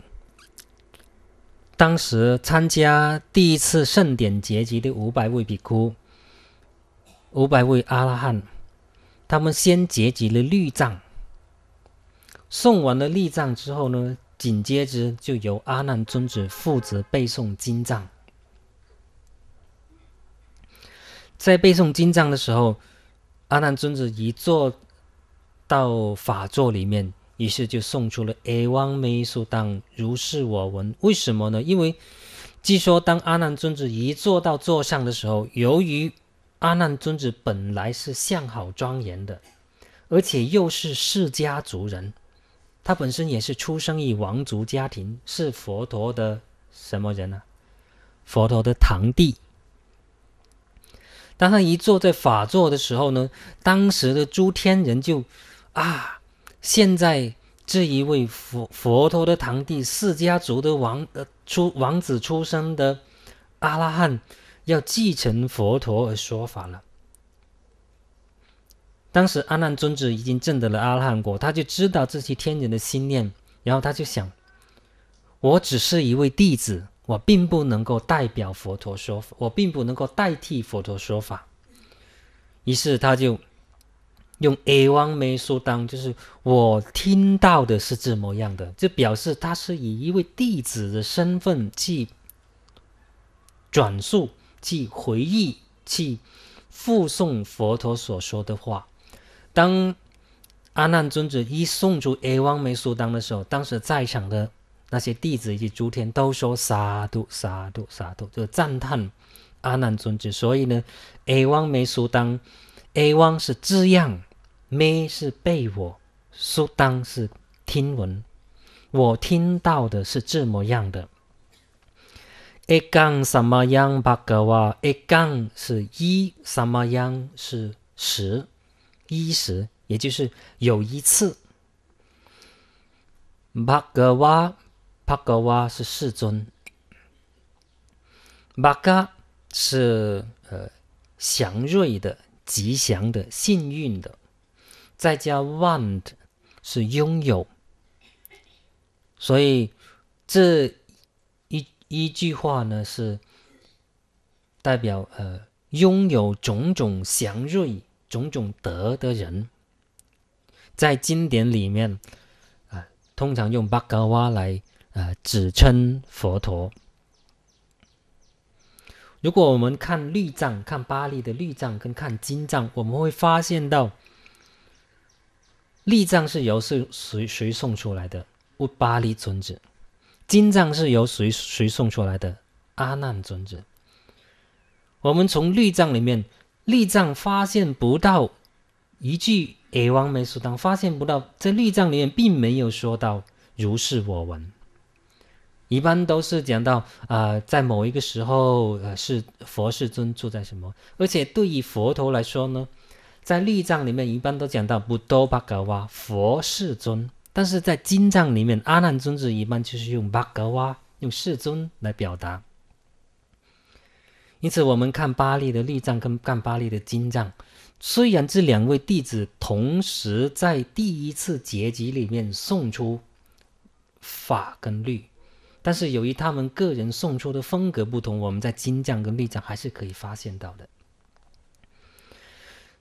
当时参加第一次盛典结集的五百位比库、五百位阿拉汉，他们先结集了律藏。送完了律藏之后呢？紧接着就由阿难尊者负责背诵经藏。在背诵经藏的时候，阿难尊者一坐到法座里面，于是就送出了“阿王美苏当如是我闻”。为什么呢？因为据说当阿难尊者一坐到座上的时候，由于阿难尊者本来是相好庄严的，而且又是释家族人。他本身也是出生于王族家庭，是佛陀的什么人呢？佛陀的堂弟。当他一坐在法座的时候呢，当时的诸天人就啊，现在这一位佛佛陀的堂弟，释家族的王呃出王子出生的阿拉汉，要继承佛陀而说法了。当时阿难尊者已经证得了阿罗汉果，他就知道这些天人的心念，然后他就想：我只是一位弟子，我并不能够代表佛陀说法，我并不能够代替佛陀说法。于是他就用阿汪梅苏当，就是我听到的是这么样的，就表示他是以一位弟子的身份去转述、去回忆、去附送佛陀所说的话。当阿难尊者一送出“ A 王梅苏当”的时候，当时在场的那些弟子以及诸天都说“沙度沙度沙度”，就赞叹阿难尊者。所以呢，“ a 王梅苏当”，“ a 王是这样，“梅”是被我，“苏当”是听闻，我听到的是这么样的。一杠什么样，八个哇？一杠是一，什么样是十。一时，也就是有一次。帕格瓦，帕格瓦是世尊。玛嘎是呃祥瑞的、吉祥的、幸运的，再加 n 的，是拥有。所以这一一句话呢，是代表呃拥有种种祥瑞。种种德的人，在经典里面啊，通常用巴嘎哇来呃指称佛陀。如果我们看绿藏、看巴利的绿藏，跟看金藏，我们会发现到，绿藏是由是谁谁送出来的？乌巴利尊者。金藏是由谁谁送出来的？阿难尊者。我们从绿藏里面。律藏发现不到一句“尔王没说当”，发现不到在律藏里面并没有说到“如是我闻”。一般都是讲到啊，在某一个时候，是佛世尊住在什么。而且对于佛头来说呢，在律藏里面一般都讲到“不哆巴格哇佛世尊”，但是在经藏里面，阿难尊者一般就是用“巴格哇”用世尊来表达。因此，我们看巴利的律藏跟看巴利的经藏，虽然这两位弟子同时在第一次结集里面送出法跟律，但是由于他们个人送出的风格不同，我们在经藏跟律藏还是可以发现到的。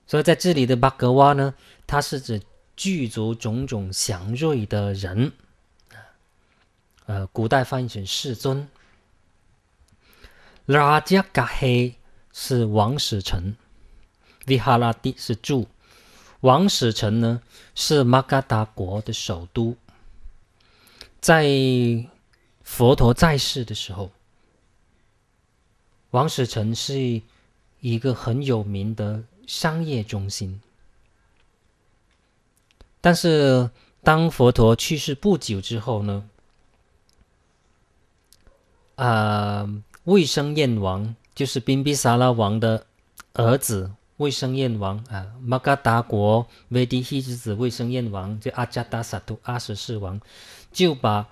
所以，在这里的巴格哇呢，它是指具足种种祥瑞的人呃，古代翻译成世尊。拉贾嘎黑是王室臣，维哈拉蒂是住。王室臣呢是玛嘎达国的首都，在佛陀在世的时候，王室臣是一个很有名的商业中心。但是当佛陀去世不久之后呢，啊。卫生燕王就是宾比沙拉王的儿子卫生燕王啊，马嘎达国韦迪希之子卫生燕王，就阿加达萨都阿十四王，就把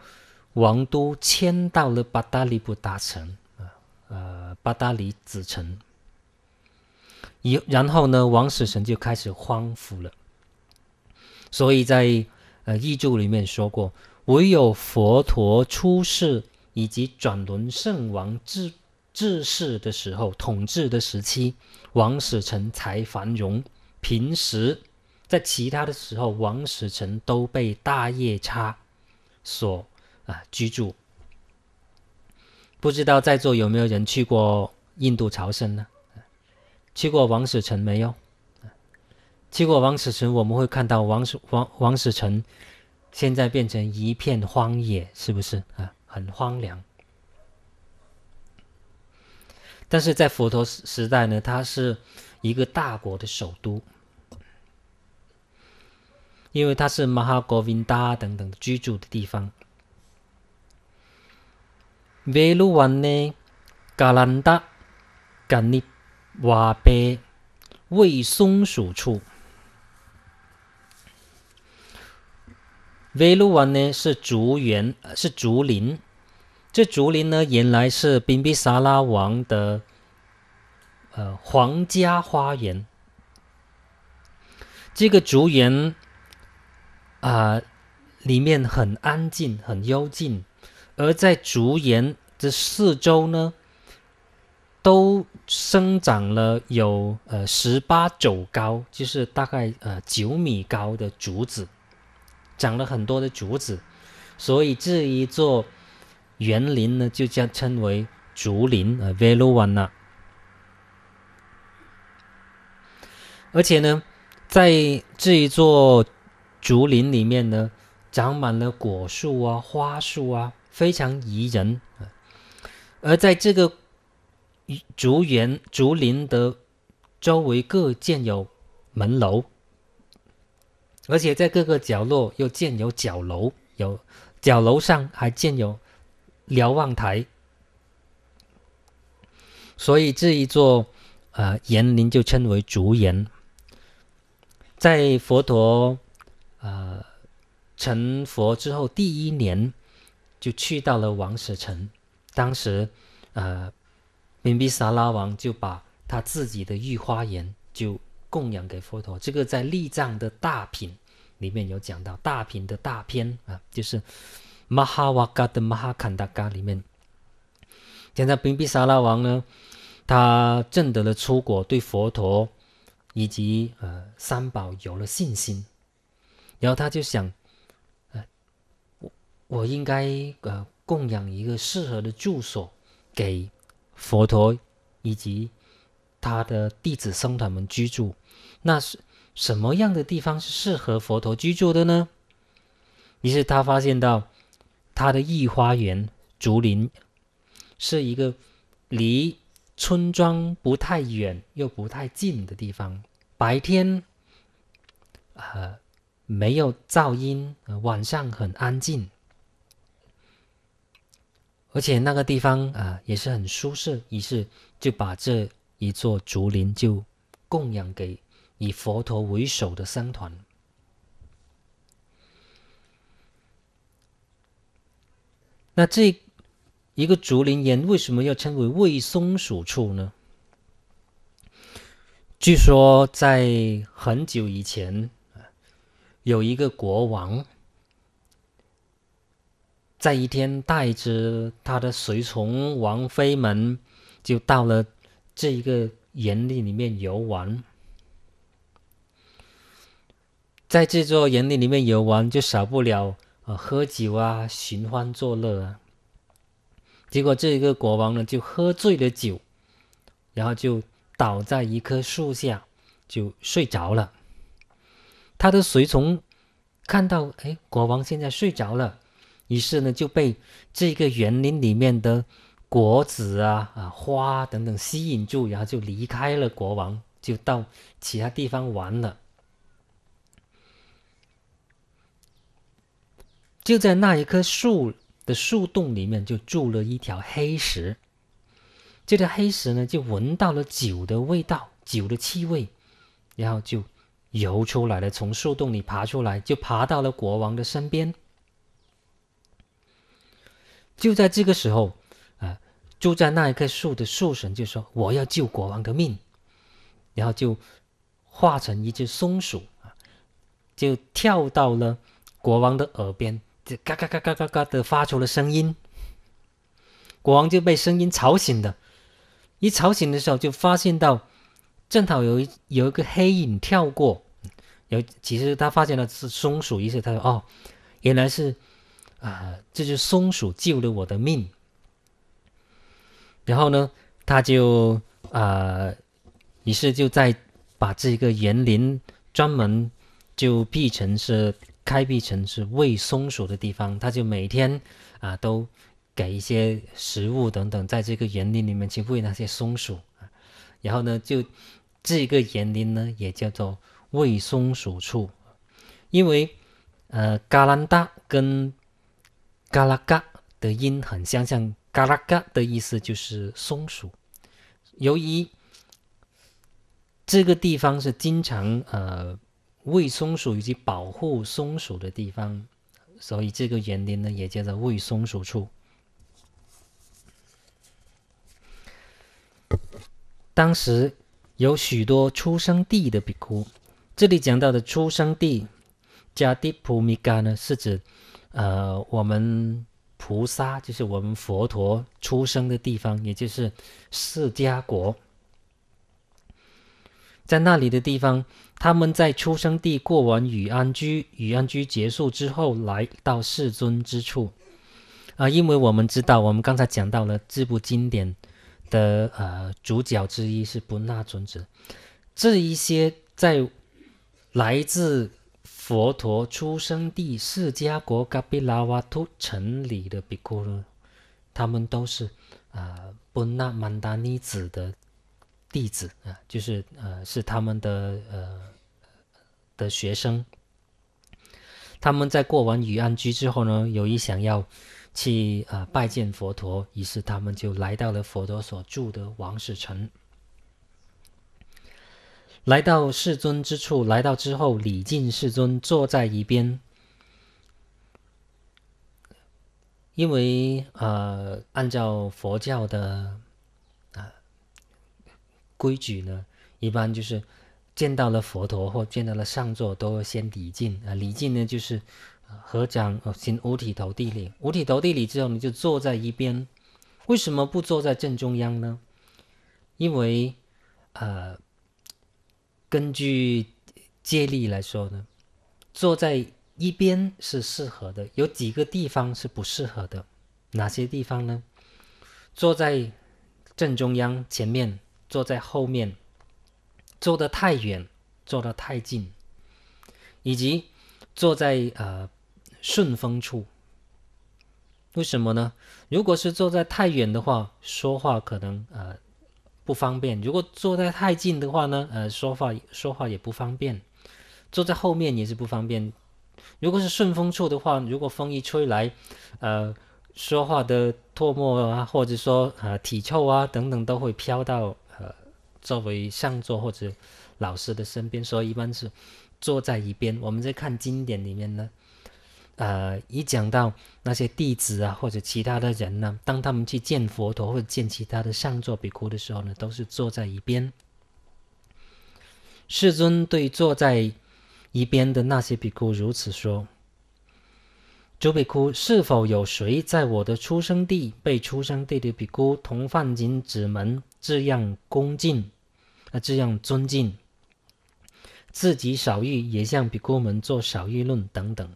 王都迁到了巴达里布达城啊，呃，巴达里子城。以然后呢，王使臣就开始荒服了。所以在呃译注里面说过，唯有佛陀出世。以及转轮圣王治治世的时候，统治的时期，王舍臣才繁荣。平时，在其他的时候，王舍臣都被大夜叉所啊居住。不知道在座有没有人去过印度朝圣呢？去过王舍臣没有？去过王舍臣，我们会看到王舍王王舍臣现在变成一片荒野，是不是啊？很荒凉但是在佛陀时代呢它是一个大国的首都因为它是马哈国宾达等等居住的地方维鲁万呢嘎兰达嘎尼瓦贝，为松鼠处维鲁万呢是竹园是竹林这竹林呢，原来是宾比萨拉王的呃皇家花园。这个竹园啊，里面很安静，很幽静。而在竹园的四周呢，都生长了有呃十八肘高，就是大概呃九米高的竹子，长了很多的竹子，所以这一座。园林呢，就将称为竹林啊，veluana。而且呢，在这一座竹林里面呢，长满了果树啊、花树啊，非常宜人。而在这个竹园、竹林的周围各建有门楼，而且在各个角落又建有角楼，有角楼上还建有。瞭望台，所以这一座呃园林就称为竹园。在佛陀呃成佛之后第一年，就去到了王舍城。当时呃，宾比萨拉王就把他自己的御花园就供养给佛陀。这个在《立藏》的大品里面有讲到，大品的大篇啊，就是。马哈瓦嘎的马哈坎达嘎里面，现在宾比沙拉王呢，他证得了出果，对佛陀以及呃三宝有了信心，然后他就想，呃，我我应该呃供养一个适合的住所给佛陀以及他的弟子僧团们居住。那是什么样的地方是适合佛陀居住的呢？于是他发现到。他的御花园竹林是一个离村庄不太远又不太近的地方，白天呃没有噪音，晚上很安静，而且那个地方啊也是很舒适，于是就把这一座竹林就供养给以佛陀为首的僧团。那这一个竹林园为什么要称为魏松鼠处呢？据说在很久以前，有一个国王，在一天带着他的随从、王妃们，就到了这一个园地里面游玩。在这座园地里面游玩，就少不了。啊，喝酒啊，寻欢作乐啊。结果这个国王呢，就喝醉了酒，然后就倒在一棵树下，就睡着了。他的随从看到，哎，国王现在睡着了，于是呢，就被这个园林里面的果子啊、啊花等等吸引住，然后就离开了国王，就到其他地方玩了。就在那一棵树的树洞里面，就住了一条黑蛇。这条黑蛇呢，就闻到了酒的味道、酒的气味，然后就游出来了，从树洞里爬出来，就爬到了国王的身边。就在这个时候，啊，住在那一棵树的树神就说：“我要救国王的命。”然后就化成一只松鼠啊，就跳到了国王的耳边。就嘎嘎嘎嘎嘎嘎的发出了声音，国王就被声音吵醒了。一吵醒的时候，就发现到正好有一有一个黑影跳过，有其实他发现了是松鼠，于是他说：“哦，原来是啊这只松鼠救了我的命。”然后呢，他就啊，于是就在把这个园林专门就辟成是。开辟成是喂松鼠的地方，他就每天啊都给一些食物等等，在这个园林里面去喂那些松鼠。然后呢，就这个园林呢也叫做喂松鼠处，因为呃，嘎兰达跟嘎拉嘎的音很相像，嘎拉嘎的意思就是松鼠。由于这个地方是经常呃。喂松鼠以及保护松鼠的地方，所以这个园林呢也叫做喂松鼠处。当时有许多出生地的比库，这里讲到的出生地加迪普米伽呢，是指，呃，我们菩萨就是我们佛陀出生的地方，也就是释迦国。在那里的地方，他们在出生地过完雨安居，雨安居结束之后，来到世尊之处。啊，因为我们知道，我们刚才讲到了这部经典的呃主角之一是不那尊者。这一些在来自佛陀出生地释迦国嘎比拉瓦图城里的比库呢，他们都是呃不那曼达尼子的。弟子啊，就是呃，是他们的呃的学生。他们在过完雨安居之后呢，有意想要去呃拜见佛陀，于是他们就来到了佛陀所住的王室城。来到世尊之处，来到之后礼敬世尊，坐在一边。因为呃，按照佛教的。规矩呢，一般就是见到了佛陀或见到了上座，都先礼敬啊。礼敬呢，就是合掌行五体投地礼。五体投地礼之后，你就坐在一边。为什么不坐在正中央呢？因为呃，根据戒律来说呢，坐在一边是适合的，有几个地方是不适合的。哪些地方呢？坐在正中央前面。坐在后面，坐得太远，坐得太近，以及坐在呃顺风处，为什么呢？如果是坐在太远的话，说话可能呃不方便；如果坐在太近的话呢，呃说话说话也不方便。坐在后面也是不方便。如果是顺风处的话，如果风一吹来，呃说话的唾沫啊，或者说啊体臭啊等等，都会飘到。作为上座或者老师的身边，所以一般是坐在一边。我们在看经典里面呢，呃，一讲到那些弟子啊或者其他的人呢，当他们去见佛陀或者见其他的上座比哭的时候呢，都是坐在一边。世尊对坐在一边的那些比哭如此说：“诸比哭，是否有谁在我的出生地被出生地的比哭同犯金指门这样恭敬？”那这样尊敬自己少欲，也向比库们做少欲论等等。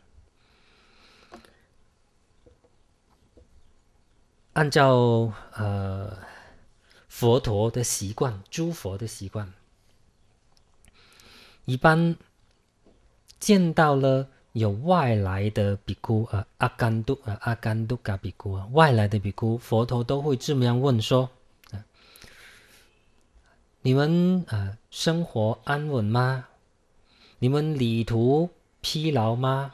按照呃佛陀的习惯，诸佛的习惯，一般见到了有外来的比库呃阿甘都呃阿甘都嘎比库啊，外来的比库，佛陀都会这么样问说。你们呃生活安稳吗？你们旅途疲劳吗？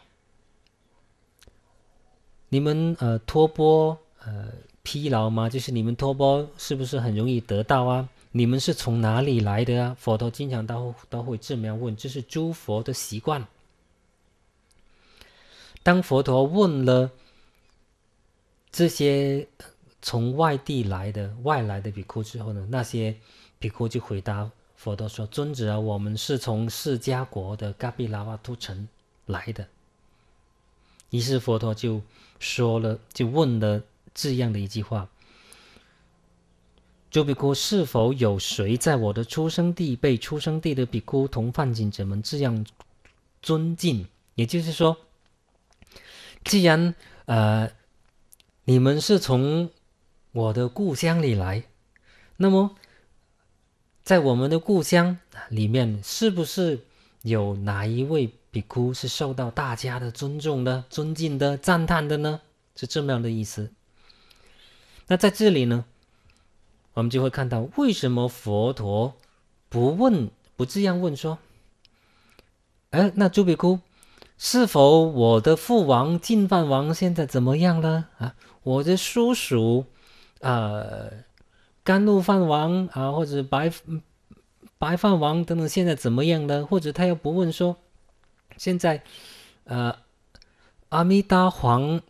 你们呃托钵呃疲劳吗？就是你们托钵是不是很容易得到啊？你们是从哪里来的啊？佛陀经常都都会这么样问，这是诸佛的习惯。当佛陀问了这些从外地来的外来的比库之后呢，那些。比库就回答佛陀说：“尊者啊，我们是从释迦国的嘎比拉瓦图城来的。”于是佛陀就说了，就问了这样的一句话：“朱比库，是否有谁在我的出生地被出生地的比库同犯警者们这样尊敬？”也就是说，既然呃你们是从我的故乡里来，那么。在我们的故乡里面，是不是有哪一位比哭是受到大家的尊重的、尊敬的、赞叹的呢？是这么样的意思。那在这里呢，我们就会看到为什么佛陀不问、不这样问，说：“哎，那朱比库，是否我的父王净饭王现在怎么样了啊？我的叔叔，呃。”甘露饭王啊，或者白白饭王等等，现在怎么样了？或者他又不问说，现在呃阿弥达皇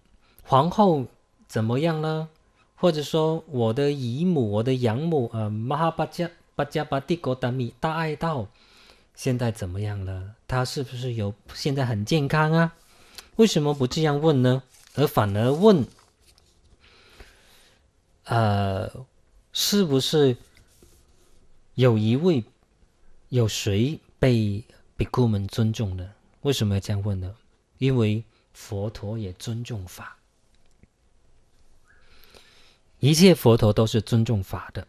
皇后怎么样了？或者说我的姨母、我的养母呃玛哈巴加巴加巴蒂国的米大爱道现在怎么样了？他是不是有现在很健康啊？为什么不这样问呢？而反而问呃。是不是有一位、有谁被比库们尊重的？为什么要这样问呢？因为佛陀也尊重法，一切佛陀都是尊重法的。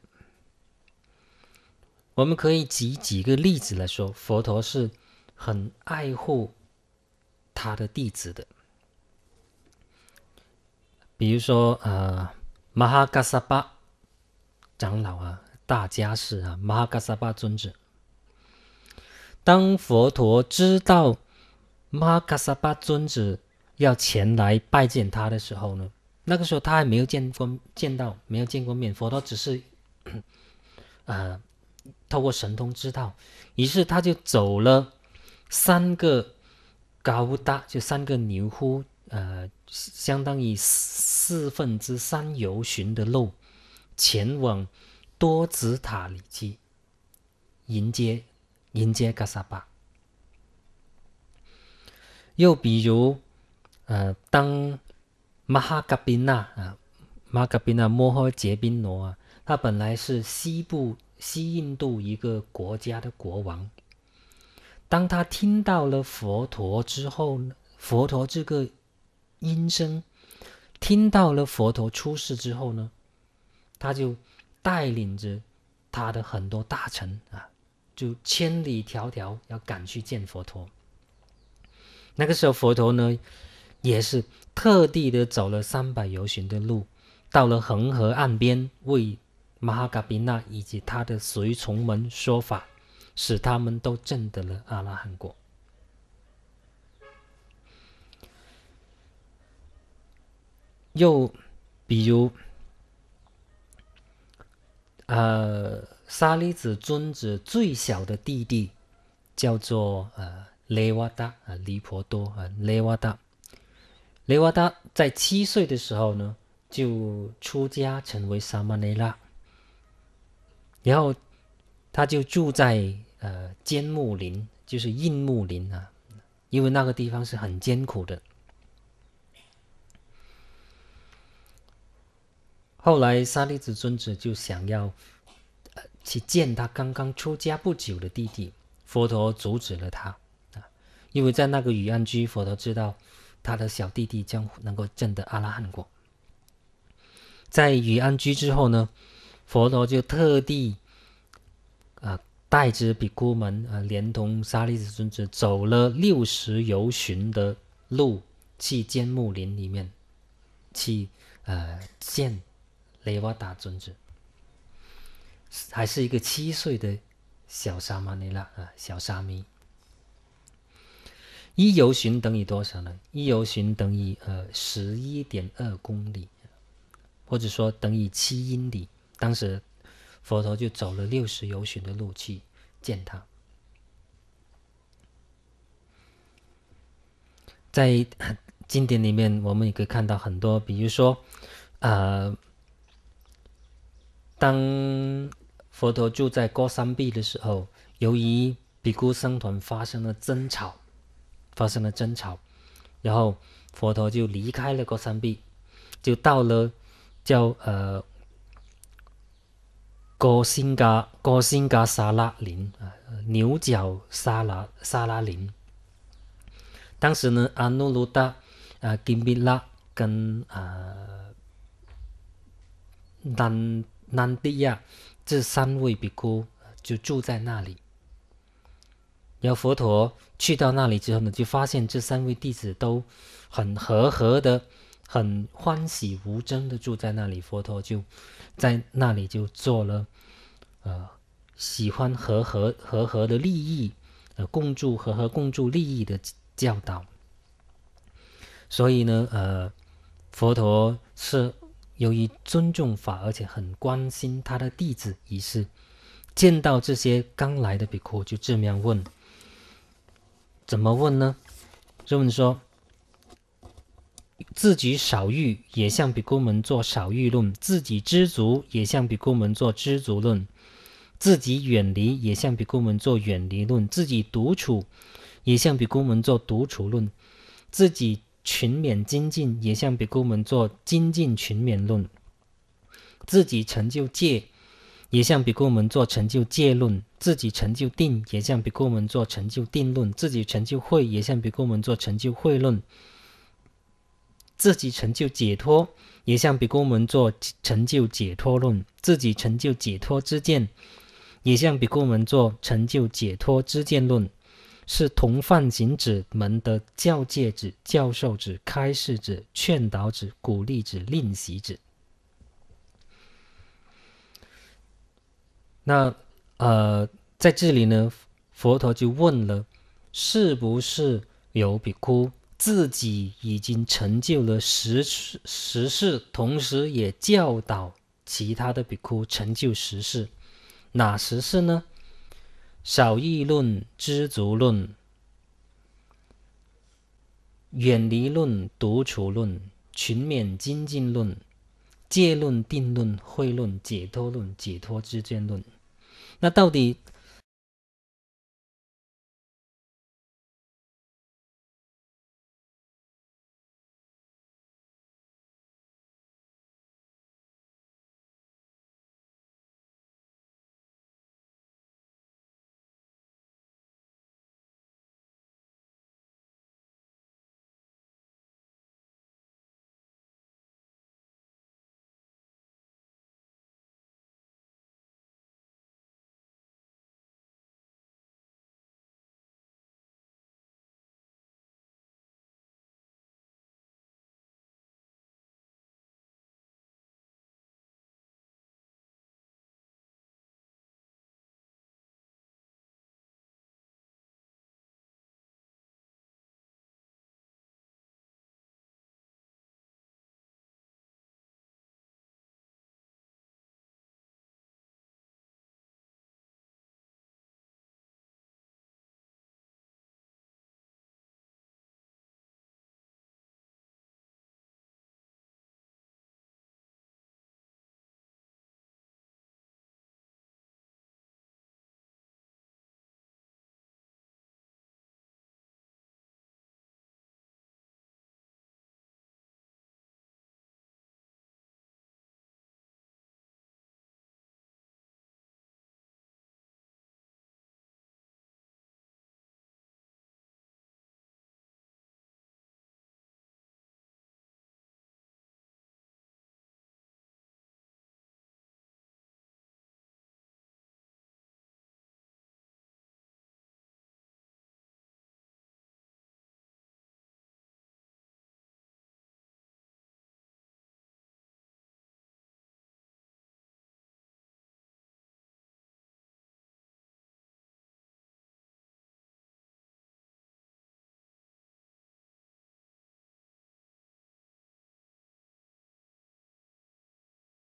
我们可以举几个例子来说，佛陀是很爱护他的弟子的。比如说，呃，马哈嘎萨巴。长老啊，大家是啊，马嘎萨巴尊者。当佛陀知道玛哈嘎巴尊者要前来拜见他的时候呢，那个时候他还没有见过、见到、没有见过面。佛陀只是，呃，透过神通知道，于是他就走了三个高大，就三个牛弧，呃，相当于四分之三游巡的路。前往多子塔里去迎接迎接嘎萨巴。又比如，呃，当马哈嘎宾纳啊，马嘎宾纳摩诃杰宾罗啊，他本来是西部西印度一个国家的国王，当他听到了佛陀之后，佛陀这个音声，听到了佛陀出世之后呢？他就带领着他的很多大臣啊，就千里迢迢要赶去见佛陀。那个时候，佛陀呢也是特地的走了三百由旬的路，到了恒河岸边，为马哈嘎比那以及他的随从们说法，使他们都证得了阿拉汉果。又比如。呃，沙利子尊子最小的弟弟叫做呃雷瓦达啊，离婆多啊，雷瓦达。雷瓦达在七岁的时候呢，就出家成为萨曼雷拉，然后他就住在呃坚木林，就是硬木林啊，因为那个地方是很艰苦的。后来，沙利子尊者就想要，呃，去见他刚刚出家不久的弟弟。佛陀阻止了他，啊，因为在那个雨安居，佛陀知道他的小弟弟将能够证得阿拉汉果。在雨安居之后呢，佛陀就特地，啊，带着比库们，啊，连同沙利子尊者走了六十由旬的路，去揭木林里面，去，呃，见。雷瓦达尊者还是一个七岁的小沙弥尼拉啊，小沙弥。一游巡等于多少呢？一游巡等于呃十一点二公里，或者说等于七英里。当时佛陀就走了六十游巡的路去见他。在经典里面，我们也可以看到很多，比如说，呃。当佛陀住在高山壁的时候，由于比丘僧团发生了争吵，发生了争吵，然后佛陀就离开了高山壁，就到了叫呃，高辛加高辛加沙拉林啊，牛角沙拉沙拉林。当时呢，阿努鲁达啊，金比拉跟啊，那。南迪亚，这三位比库就住在那里。然后佛陀去到那里之后呢，就发现这三位弟子都很和和的，很欢喜无争的住在那里。佛陀就在那里就做了，呃，喜欢和和和和的利益，呃，共住和和共住利益的教导。所以呢，呃，佛陀是。由于尊重法，而且很关心他的弟子，一事，见到这些刚来的比库，就这么样问：怎么问呢？就问说自己少欲，也向比库们做少欲论；自己知足，也向比库们做知足论；自己远离，也向比库们做远离论；自己独处，也向比库们做独处论；自己。群勉精进，也向比丘们做精进群勉论；自己成就戒，也向比丘们做成就戒论；自己成就定，也向比丘们做成就定论；自己成就慧，也向比丘们做成就慧论；自己成就解脱，也向比丘们做成就解脱论；自己成就解脱之见，也向比丘们做成就解脱之见论。是同犯行者门的教诫者、教授者、开示者、劝导者、鼓励者、令习者。那呃，在这里呢，佛陀就问了：是不是有比哭，自己已经成就了十十事，同时也教导其他的比库成就十事？哪十事呢？少议论、知足论、远离论、独处论、群勉精进论、戒论、定论、慧论、解脱论、解脱之间论。那到底？